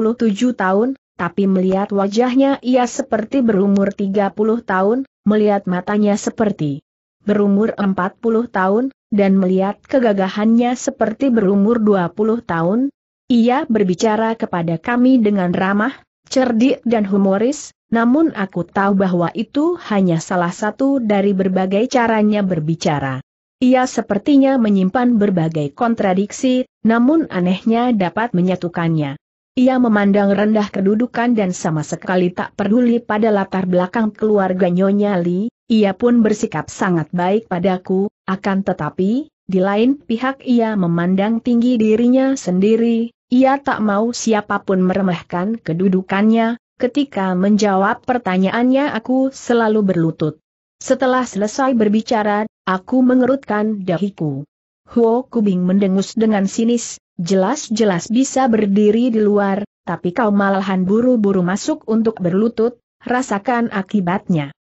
tahun, tapi melihat wajahnya ia seperti berumur 30 tahun, melihat matanya seperti berumur 40 tahun, dan melihat kegagahannya seperti berumur 20 tahun, ia berbicara kepada kami dengan ramah, cerdik dan humoris, namun aku tahu bahwa itu hanya salah satu dari berbagai caranya berbicara. Ia sepertinya menyimpan berbagai kontradiksi, namun anehnya dapat menyatukannya. Ia memandang rendah kedudukan dan sama sekali tak peduli pada latar belakang keluarga Nyonya Li, ia pun bersikap sangat baik padaku, akan tetapi, di lain pihak ia memandang tinggi dirinya sendiri, ia tak mau siapapun meremehkan kedudukannya, ketika menjawab pertanyaannya aku selalu berlutut. Setelah selesai berbicara, Aku mengerutkan dahiku. Huo Kubing mendengus dengan sinis, jelas-jelas bisa berdiri di luar, tapi kau malahan buru-buru masuk untuk berlutut, rasakan akibatnya.